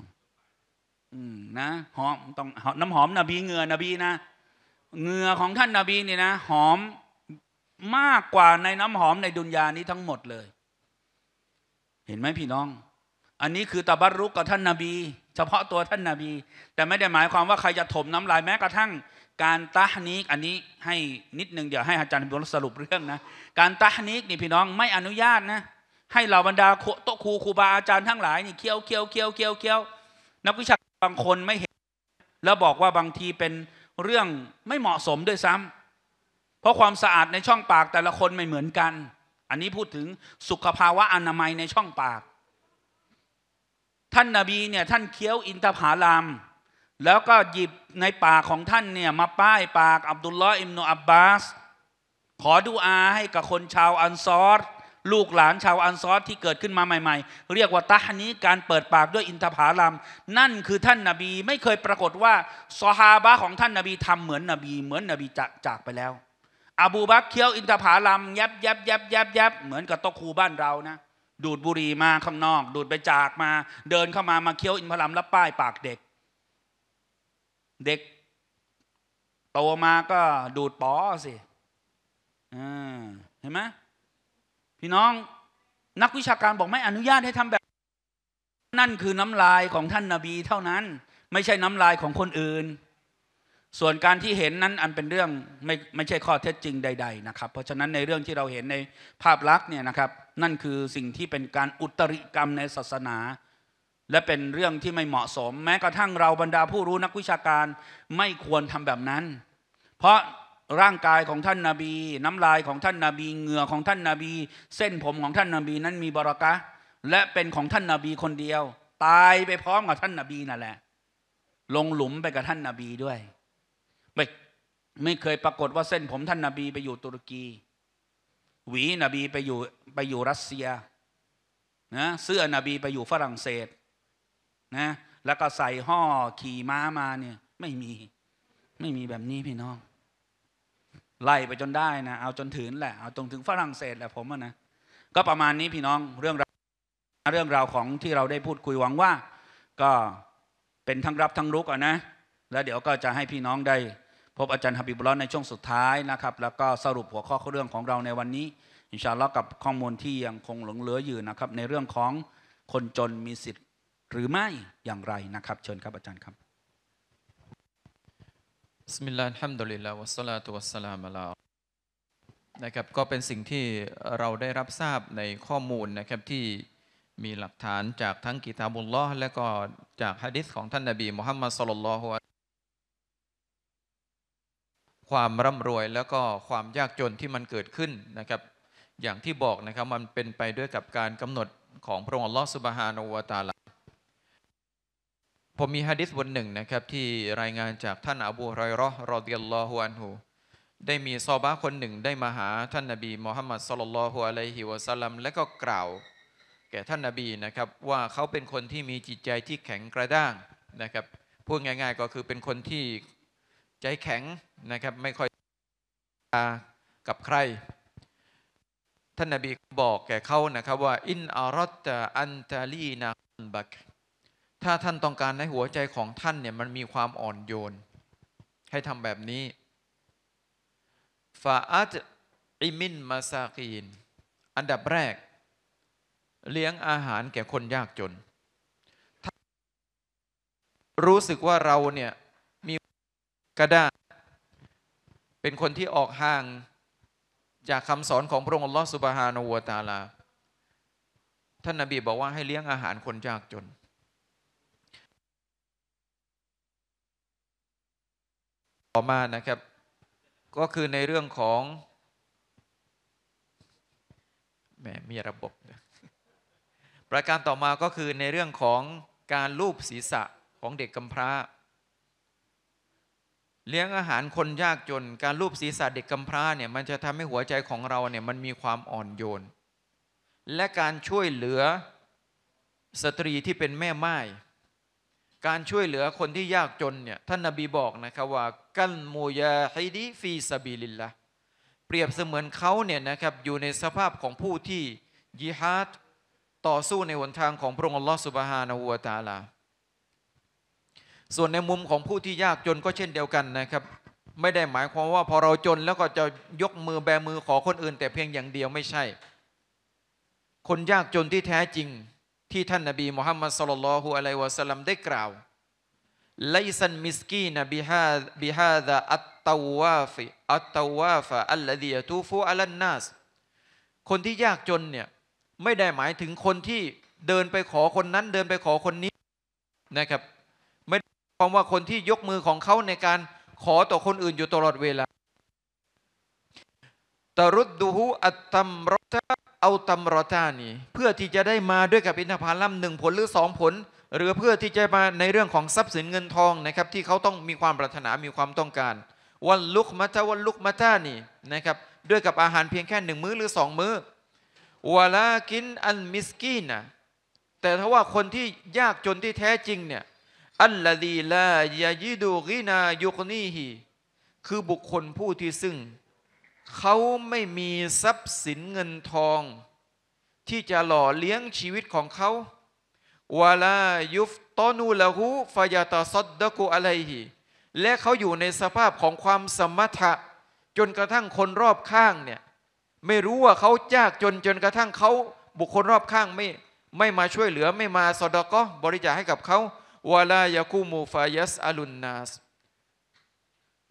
นะ หอมต้องน้ำหอมนบีเงือนบีนะเหงื่อของท่านนาบีเนี่ยนะ หอมมากกว่าในน้ำหอมในดุนยานี้ทั้งหมดเลย เห็นไหมพี่น้อง อันนี้คือตะบัรุกกับท่านนาบี เฉพาะตัวท่านนาบี แต่ไม่ได้หมายความว่าใครจะถมน้ำลายแม้กระทั่งการตะฮนิกอันนี้ให้นิดนึงเดี๋ยวให้อาจารย์บุญสรุปเรื่องนะ การตะฮนิกนี่พี่น้องไม่อนุญาตนะ ให้เหล่าบรรดาโตครูครูบา อาจารย์ทั้งหลายนี่เคี้ยวเคี้ยวเคี้ยวเคี้ยวเคี้ยวนักวิชาบางคนไม่เห็น แล้วบอกว่าบางทีเป็นเรื่องไม่เหมาะสมด้วยซ้ำ เพราะความสะอาดในช่องปากแต่ละคนไม่เหมือนกัน อันนี้พูดถึงสุขภาวะอนามัยในช่องปาก ท่านนาบีเนี่ยท่านเคี้ยวอินทผลาม แล้วก็หยิบในปากของท่านเนี่ยมาป้ายปากอับดุลลอฮ์อิมโนอับบาส ขอดูอาให้กับคนชาวอันซอร์ลูกหลานชาวอันซอดที่เกิดขึ้นมาใหม่ๆ เรียกว่าตาฮนี้การเปิดปากด้วยอินทผาลัมนั่นคือท่านนาบี ไม่เคยปรากฏว่าซอฮาบะของท่านนาบีทำเหมือนนบี เหมือนนบีจากจากไปแล้ว อบูบักเคี้ยวอินทผาลัมยับยับยับยับยับเหมือนกับตะคูบ้านเรานะดูดบุหรี่มาข้างนอก ดูดไปจากมา เดินเข้ามา มาเคี้ยวอินทผลัมแล้วป้ายปากเด็ก เด็กโตมาก็ดูดป๋อสิอ่าเห็นไหมพี่น้องนักวิชาการบอกไม่อนุญาตให้ทำแบบ นั่นคือน้ำลายของท่านนาบีเท่านั้น ไม่ใช่น้ำลายของคนอื่น ส่วนการที่เห็นนั้นอันเป็นเรื่องไม่ไม่ใช่ข้อเท็จจริงใด ๆนะครับ เพราะฉะนั้นในเรื่องที่เราเห็นในภาพลักษณ์เนี่ยนะครับ นั่นคือสิ่งที่เป็นการอุตริกรรมในศาสนา และเป็นเรื่องที่ไม่เหมาะสม แม้กระทั่งเราบรรดาผู้รู้นักวิชาการไม่ควรทำแบบนั้น เพราะร่างกายของท่านนาบี น้ำลายของท่านนาบีเหงื่อของท่านนาบี เส้นผมของท่านนาบีนั้นมีบรากะและเป็นของท่านนาบีคนเดียว ตายไปพร้อมกับท่านนาบีนั่นแหละ ลงหลุมไปกับท่านนาบีด้วย ไม่ไม่เคยปรากฏว่าเส้นผมท่านนาบีไปอยู่ตุรกี หวีนบีไปอยู่ไปอยู่รัสเซียนะเสื้อนบีไปอยู่ฝรั่งเศสนะแล้วก็ใส่ห่อขี่ม้ามาเนี่ยไม่มีไม่มีแบบนี้พี่น้องไล่ไปจนได้นะเอาจนถึงแหละเอาจนถึงฝรั่งเศสแหละผมะนะก็ประมาณนี้พี่น้องเรื่องราวเรื่องราวของที่เราได้พูดคุยหวังว่าก็เป็นทั้งรับทั้งูุกอ่ะนะ แล้ว เดี๋ยวก็จะให้พี่น้องได้พบอาจารย์ฮับบิบลอนในช่วงสุดท้ายนะครับ แล้วก็สรุปหัวข้อเรื่องของเราในวันนี้อินชาอลอกับข้อมูลที่ยังคงหลงเหลืออยู่นะครับในเรื่องของคนจนมีสิทธิ์หรือไม่อย่างไรนะครับ เชิญครับอาจารย์ครับสมิลลาฮัมดุลิลลาวัสลาตุวัสลามะลานะครับก็เป็นสิ่งที่เราได้รับทราบในข้อมูลนะครับที่มีหลักฐานจากทั้งกิตาบุลลอฮ์และก็จากฮะดิษของท่านนบีมุฮัมมัดสุลลัลฮุความร่ำรวยแล้วก็ความยากจนที่มันเกิดขึ้นนะครับอย่างที่บอกนะครับมันเป็นไปด้วยกับการกำหนดของพระองค์อัลลอฮ์สุบฮานอวตาลาผมมีฮะดิษบนหนึ่งนะครับที่รายงานจากท่านอบูไรรอ์รอดิยลลอฮุอันฮูได้มีซอบะคนหนึ่งได้มาหาท่านนบีมูฮัมมัดสลลัลลอฮุอะลัยฮิวะสัลลัมและก็กล่าวแก่ท่านนบีนะครับว่าเขาเป็นคนที่มีจิตใจที่แข็งกระด้างนะครับพูดง่าย ๆ ก็คือเป็นคนที่ใจแข็งนะครับไม่ค่อยกับใคร ท่านนบีบอกแก่เขานะครับว่าอินอารัตอันตาลีนาบักถ้าท่านต้องการให้หัวใจของท่านเนี่ยมันมีความอ่อนโยน ให้ทำแบบนี้ฟาอัตอิมินมาซากีน อันดับแรกเลี้ยงอาหารแก่คนยากจน รู้สึกว่าเราเนี่ยมีกระด้างเป็นคนที่ออกห่างจากคำสอนของพระองค์ลอสุบฮานวตาลา ท่านนาบีบอกว่าให้เลี้ยงอาหารคนยากจนต่อมานะครับก็คือในเรื่องของแหมมีระบบนะประการต่อมาก็คือในเรื่องของการลูบศีรษะของเด็กกำพร้า เลี้ยงอาหารคนยากจนการลูบศีรษะเด็กกำพร้าเนี่ยมันจะทำให้หัวใจของเราเนี่ยมันมีความอ่อนโยน และการช่วยเหลือสตรีที่เป็นแม่ไม้การช่วยเหลือคนที่ยากจนเนี่ยท่านนาบีบอกนะครับว่ากัลมูยาฮิดีฟีซาบีลิลละเปรียบเสมือนเขาเนี่ยนะครับอยู่ในสภาพของผู้ที่ยิฮาดต่อสู้ในหนทางของพระองค์อัลลอฮฺสุบฮานาหัวตาลา ส่วนในมุมของผู้ที่ยากจนก็เช่นเดียวกันนะครับ ไม่ได้หมายความว่าพอเราจนแล้วก็จะยกมือแบมือขอคนอื่น แต่เพียงอย่างเดียวไม่ใช่ คนยากจนที่แท้จริงที่ท่านนบีมุฮัมมัดสุลลัลฮุอะลัยวะสัลลัมได้กล่าวไลซันมิสกีนบิฮาบิฮะดะอัตตาวาฟอัตตาวาฟอัลลดิยตูฟูอัลนนัสคนที่ยากจนเนี่ยไม่ได้หมายถึงคนที่เดินไปขอคนนั้น เดินไปขอคนนี้นะครับ ไม่ความว่าคนที่ยกมือของเขาในการขอต่อคนอื่นอยู่ตลอดเวลาตรุดดูฮุอัตตัมรตาเอาตำรอตานี่เพื่อที่จะได้มาด้วยกับอินทผลัมหนึ่งผลหรือสองผล หรือเพื่อที่จะมา ในเรื่องของทรัพย์สินเงินทองนะครับที่เขาต้องมีความปรารถนามีความต้องการ วันลุกมาตาวันลุกมาตานี่นะครับด้วยกับอาหารเพียงแค่หนึ่งมื้อหรือสองมื้อวลากินอันมิสกีนะแต่ถ้าว่าคนที่ยากจนที่แท้จริงเนี่ยอัลลดีลายายิดูกินายุคนีฮีคือบุคคลผู้ที่ซึ่งเขาไม่มีทรัพย์สินเงินทอง ที่จะหล่อเลี้ยงชีวิตของเขาวาลายุฟตอนูละหูฟายาตาซดดะกูอะไรฮีและเขาอยู่ในสภาพของความสมถะจนกระทั่งคนรอบข้างเนี่ย ไม่รู้ว่าเขายากจนจนกระทั่งเขา บุคคลรอบข้างไม่ ไม่มาช่วยเหลือไม่มาสอดก็บริจาคให้กับเขาวาลายาคูมูฟายัสอาลุนนาส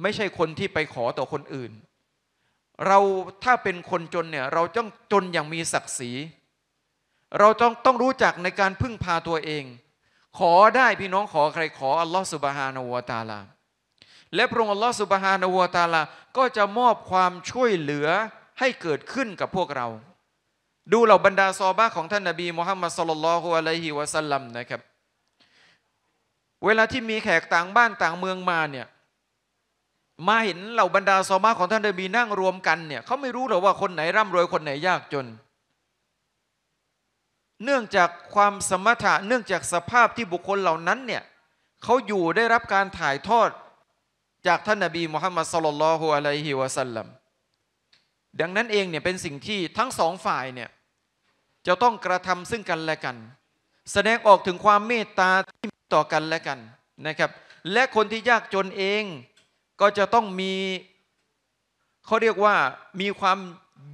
ไม่ใช่คนที่ไปขอต่อคนอื่นเราถ้าเป็นคนจนเนี่ย เราต้องจนอย่างมีศักดิ์ศรีเราต้องต้องรู้จักในการพึ่งพาตัวเอง ขอได้พี่น้องขอใครขออัลลอฮฺสุบฮานาวตาลาและพระองค์อัลลอฮฺสุบฮานาวตาลาก็จะมอบความช่วยเหลือให้เกิดขึ้นกับพวกเรา ดูเหล่าบรรดาซอบ้าของท่านนาบีมุฮัมมัดสุลลัลลอฮุอะลัยฮิวะสัลลัมนะครับ เวลาที่มีแขกต่างบ้านต่างเมืองมาเนี่ยมาเห็นเหล่าบรรดาซอมาของท่านดบีนั่งรวมกันเนี่ยเขาไม่รู้หรอกว่าคนไหนร่ำรวย คนไหนยากจน เนื่องจากความสมถะเนื่องจากสภาพที่บุคคลเหล่านั้นเนี่ยเขาอยู่ได้รับการถ่ายทอดจากท่านนบีมุฮัมมัดสุลลัลฮุอะลัยฮิวะสัลลัมดังนั้นเองเนี่ยเป็นสิ่งที่ทั้งสองฝ่ายเนี่ยจะต้องกระทำซึ่งกันและกัน แสดงออกถึงความเมตตาที่มีต่อกันและกันนะครับ และคนที่ยากจนเองก็จะต้องมีเขาเรียกว่ามีความ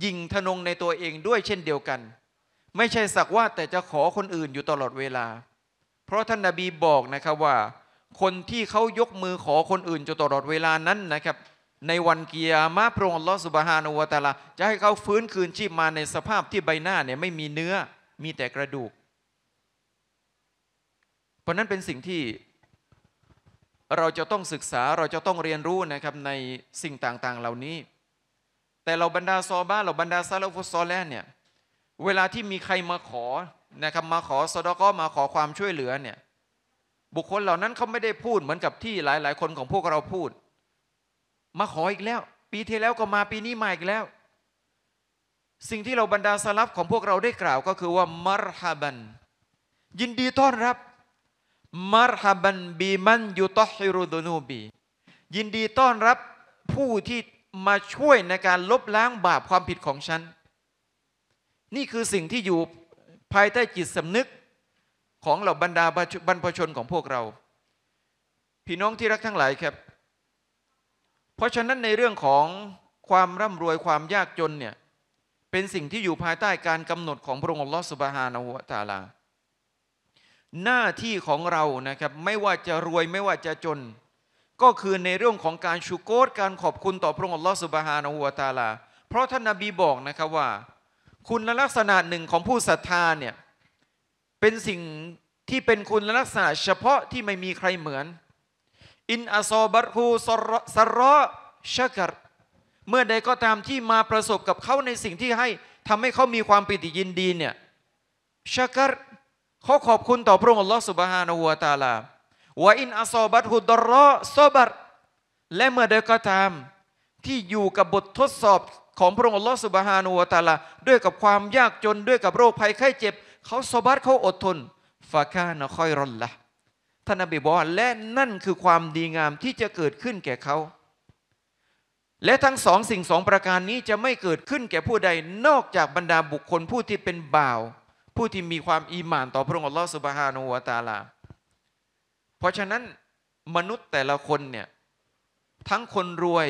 ยิงทนงในตัวเองด้วยเช่นเดียวกัน ไม่ใช่สักว่าแต่จะขอคนอื่นอยู่ตลอดเวลา เพราะท่านนาบีบอกนะครับว่า คนที่เขายกมือขอคนอื่นอยู่ตลอดเวลานั้นนะครับ ในวันเกียร์มาพระองค์ลอสุบฮานอวตาลาจะให้เขาฟื้นคืนชีพมาในสภาพที่ใบหน้าเนี่ยไม่มีเนื้อมีแต่กระดูก เพราะนั้นเป็นสิ่งที่เราจะต้องศึกษาเราจะต้องเรียนรู้นะครับในสิ่งต่างๆ เหล่านี้ แต่เราบรรดาซอบ้าเราบรรดาซาลฟุซอแลเนี่ยเวลาที่มีใครมาขอนะครับมาขอสอดกมาขอความช่วยเหลือเนี่ย บุคคลเหล่านั้นเขาไม่ได้พูดเหมือนกับที่หลายๆ คนของพวกเราพูด มาขออีกแล้ว ปีที่แล้วก็มาปีนี้มาอีกแล้ว สิ่งที่เราบรรดาสลับของพวกเราได้กล่าวก็คือว่ามารฮาบันยินดีต้อนรับมารฮบันบีมันยุตอฮิรุดนูบียินดีต้อนรับผู้ที่มาช่วยในการลบล้างบาปความผิดของฉัน นี่คือสิ่งที่อยู่ภายใต้จิตสำนึกของเหล่าบรรดาบรรพชนของพวกเรา พี่น้องที่รักทั้งหลายครับ เพราะฉะนั้นในเรื่องของความร่ำรวยความยากจนเนี่ยเป็นสิ่งที่อยู่ภายใต้การกำหนดของพระองค์ลอสุบฮานอวุตาลาหน้าที่ของเรานะครับไม่ว่าจะรวยไม่ว่าจะจน ก็คือในเรื่องของการชูโกตการขอบคุณต่อพระองค์อัลลอฮฺสุบฮานอูวาตาลา เพราะท่านนาบีบอกนะครับว่า คุณลักษณะหนึ่งของผู้ศรัทธาเนี่ยเป็นสิ่งที่เป็นคุณลักษณะเฉพาะที่ไม่มีใครเหมือน อินอซอบัตฮูสรอชะกัดเมื่อใดก็ตามที่มาประสบกับเขาในสิ่งที่ให้ทำให้เขามีความปิติยินดีเนี่ยชะกัดเขาขอบคุณต่อพระองค์ a l ล a อ s u สุบฮาน u wa วตาลาว่าอินอัซอบัตฮุดรอซอบัตและเมื่อใดก็ตามที่อยู่กับบททดสอบของพระองค์ a l ล a อ s u สุบฮาน u wa วตาลาด้วยกับความยากจนด้วยกับโรคภัยไข้เจ็บ เขาซอบัตเขาอดทนฟาคานะคอยรอนละท่านอบีบอกและนั่นคือความดีงามที่จะเกิดขึ้นแก่เขา และทั้งสองสิ่งสองประการนี้จะไม่เกิดขึ้นแก่ผู้ใดนอกจากบรรดาบุคคลผู้ที่เป็นบ่าวผู้ที่มีความอีหมานต่อพระองค์อัลลอฮฺสุบฮานูวาตาลา เพราะฉะนั้นมนุษย์แต่ละคนเนี่ยทั้งคนรวย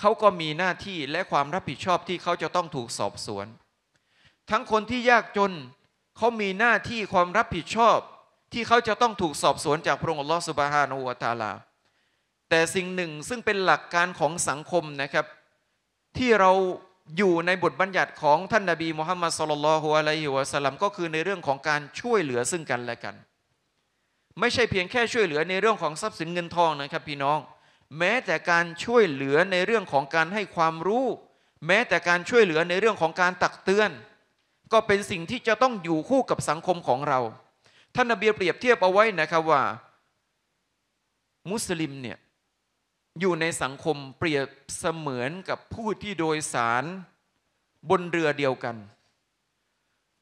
เขาก็มีหน้าที่และความรับผิดชอบที่เขาจะต้องถูกสอบสวน ทั้งคนที่ยากจนเขามีหน้าที่ความรับผิดชอบที่เขาจะต้องถูกสอบสวนจากพระองค์อัลลอฮฺสุบฮานูวาตาลา แต่สิ่งหนึ่งซึ่งเป็นหลักการของสังคมนะครับ ที่เราอยู่ในบทบัญญัติของท่านนาบีมุฮัมมัดสุลลัลฮุอะลัยฮิวะสัลลัมก็คือในเรื่องของการช่วยเหลือซึ่งกันและกัน ไม่ใช่เพียงแค่ช่วยเหลือในเรื่องของทรัพย์สินเงินทองนะครับพี่น้อง แม้แต่การช่วยเหลือในเรื่องของการให้ความรู้ แม้แต่การช่วยเหลือในเรื่องของการตักเตือน ก็เป็นสิ่งที่จะต้องอยู่คู่กับสังคมของเรา ท่านนบีเปรียบเทียบเอาไว้นะครับว่า มุสลิมเนี่ยอยู่ในสังคมเปรียบเสมือนกับผู้ที่โดยสารบนเรือเดียวกัน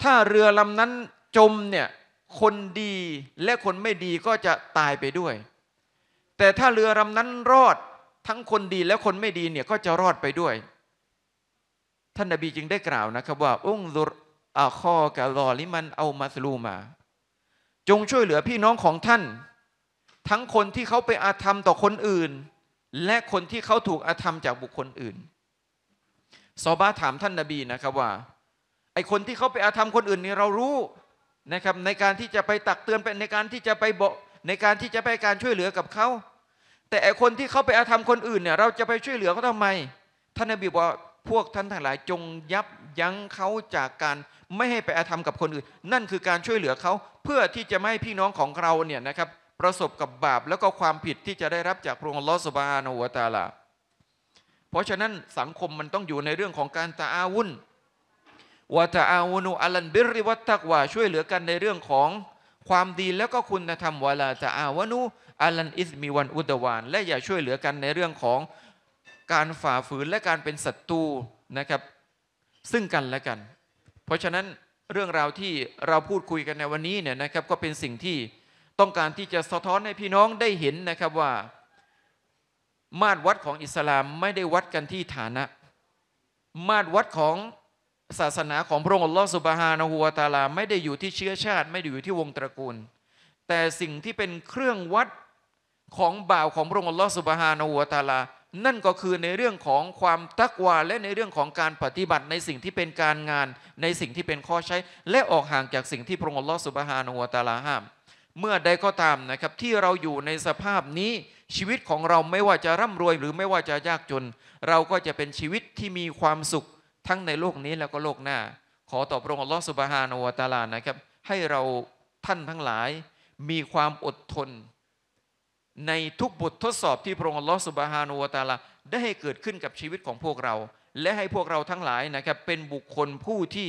ถ้าเรือลำนั้นจมเนี่ยคนดีและคนไม่ดีก็จะตายไปด้วย แต่ถ้าเรือลำนั้นรอดทั้งคนดีและคนไม่ดีเนี่ยก็จะรอดไปด้วย ท่านนบีจึงได้กล่าวนะครับว่าองค์ดุรอาคอกะลอลิมันเอามาสลูมา จงช่วยเหลือพี่น้องของท่าน ทั้งคนที่เขาไปอาธรรมต่อคนอื่นและคนที่เขาถูกอาธรรมจากบุคคลอื่น ซอบาถามท่านนาบีนะครับว่า ไอคนที่เขาไปอาธรรมคนอื่นนี่เรารู้นะครับ ในการที่จะไปตักเตือนไปในการที่จะไปบอกในการที่จะไปการช่วยเหลือกับเขาแต่ไอคนที่เขาไปอาธรรมคนอื่นเนี่ยเราจะไปช่วยเหลือเขาทำไมท่านนบีบอกพวกท่านทั้งหลายจงยับยั้งเขาจากการไม่ให้ไปอาธรรมกับคนอื่น นั่นคือการช่วยเหลือเขาเพื่อที่จะไม่ให้พี่น้องของเราเนี่ยนะครับประสบกับบาปแล้วก็ความผิดที่จะได้รับจากพระองค์ลอสบาโนวตาลา เพราะฉะนั้นสังคมมันต้องอยู่ในเรื่องของการตาอาวุนวาตาอาวุนุอัลันบิริวัตตักวาช่วยเหลือกันในเรื่องของความดีแล้วก็คุณธรรมวาลาตาอาวุนุอัลันอิสมีวันอุดวานและอย่าช่วยเหลือกันในเรื่องของการฝ่าฝืนและการเป็นศัตรูนะครับ ซึ่งกันและกัน เพราะฉะนั้นเรื่องราวที่เราพูดคุยกันในวันนี้เนี่ยนะครับก็เป็นสิ่งที่ต้องการที่จะสะท้อนให้พี่น้องได้เห็นนะครับว่า มาตรวัดของอิสลามไม่ได้วัดกันที่ฐานะ มาตรวัดของศาสนาของพระองค์อัลลอฮฺสุบฮานาหัวตาลา ไม่ได้อยู่ที่เชื้อชาติ ไม่ได้อยู่ที่วงตระกูล แต่สิ่งที่เป็นเครื่องวัดของบ่าวของพระองค์อัลลอฮฺสุบฮานาหัวตาลานั่นก็คือในเรื่องของความตักวาและในเรื่องของการปฏิบัติในสิ่งที่เป็นการงาน ในสิ่งที่เป็นข้อใช้ และออกห่างจากสิ่งที่พระองค์อัลลอฮฺสุบฮานาหัวตาลาห้ามเมื่อใดก็ตามนะครับที่เราอยู่ในสภาพนี้ชีวิตของเราไม่ว่าจะร่ำรวย หรือไม่ว่าจะยากจน เราก็จะเป็นชีวิตที่มีความสุขทั้งในโลกนี้แล้วก็โลกหน้า ขอต่อพระองค์อัลลอฮฺสุบฮานาวตาลานะครับให้เราท่านทั้งหลาย มีความอดทน ในทุกบททดสอบที่พระองค์อัลลอฮฺสุบฮานาวตาลาได้ให้เกิดขึ้นกับชีวิตของพวกเรา และให้พวกเราทั้งหลายนะครับเป็นบุคคลผู้ที่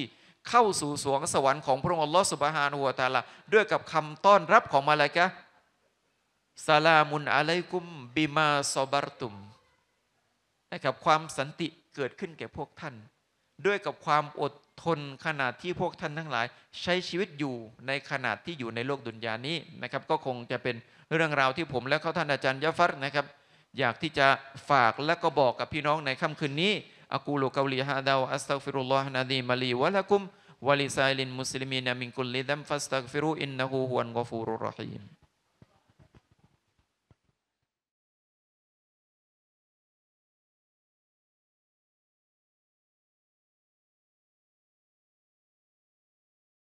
เข้าสู่สวงสวรรค์ของพระองค์อัลลอฮฺสุบฮานุวตาละด้วยกับคำต้อนรับของมาลายกะสลามุนอะลัยกุม บิมาซอบารตุมนะครับความสันติเกิดขึ้นแก่พวกท่าน ด้วยกับความอดทนขนาดที่พวกท่านทั้งหลาย ใช้ชีวิตอยู่ในขนาดที่อยู่ในโลกดุนยานี้นะครับ ก็คงจะเป็นเรื่องราวที่ผมและเขาท่านอาจารย์ยะฟัตนะครับ อยากที่จะฝากและก็บอกกับพี่น้องในค่ำคืนนี้ أقول قولي هذا وأستغفر الله العظيم لي ولكم ولسائر المسلمين من كل ذنب فاستغفروا إنه هو الغفور الرحيم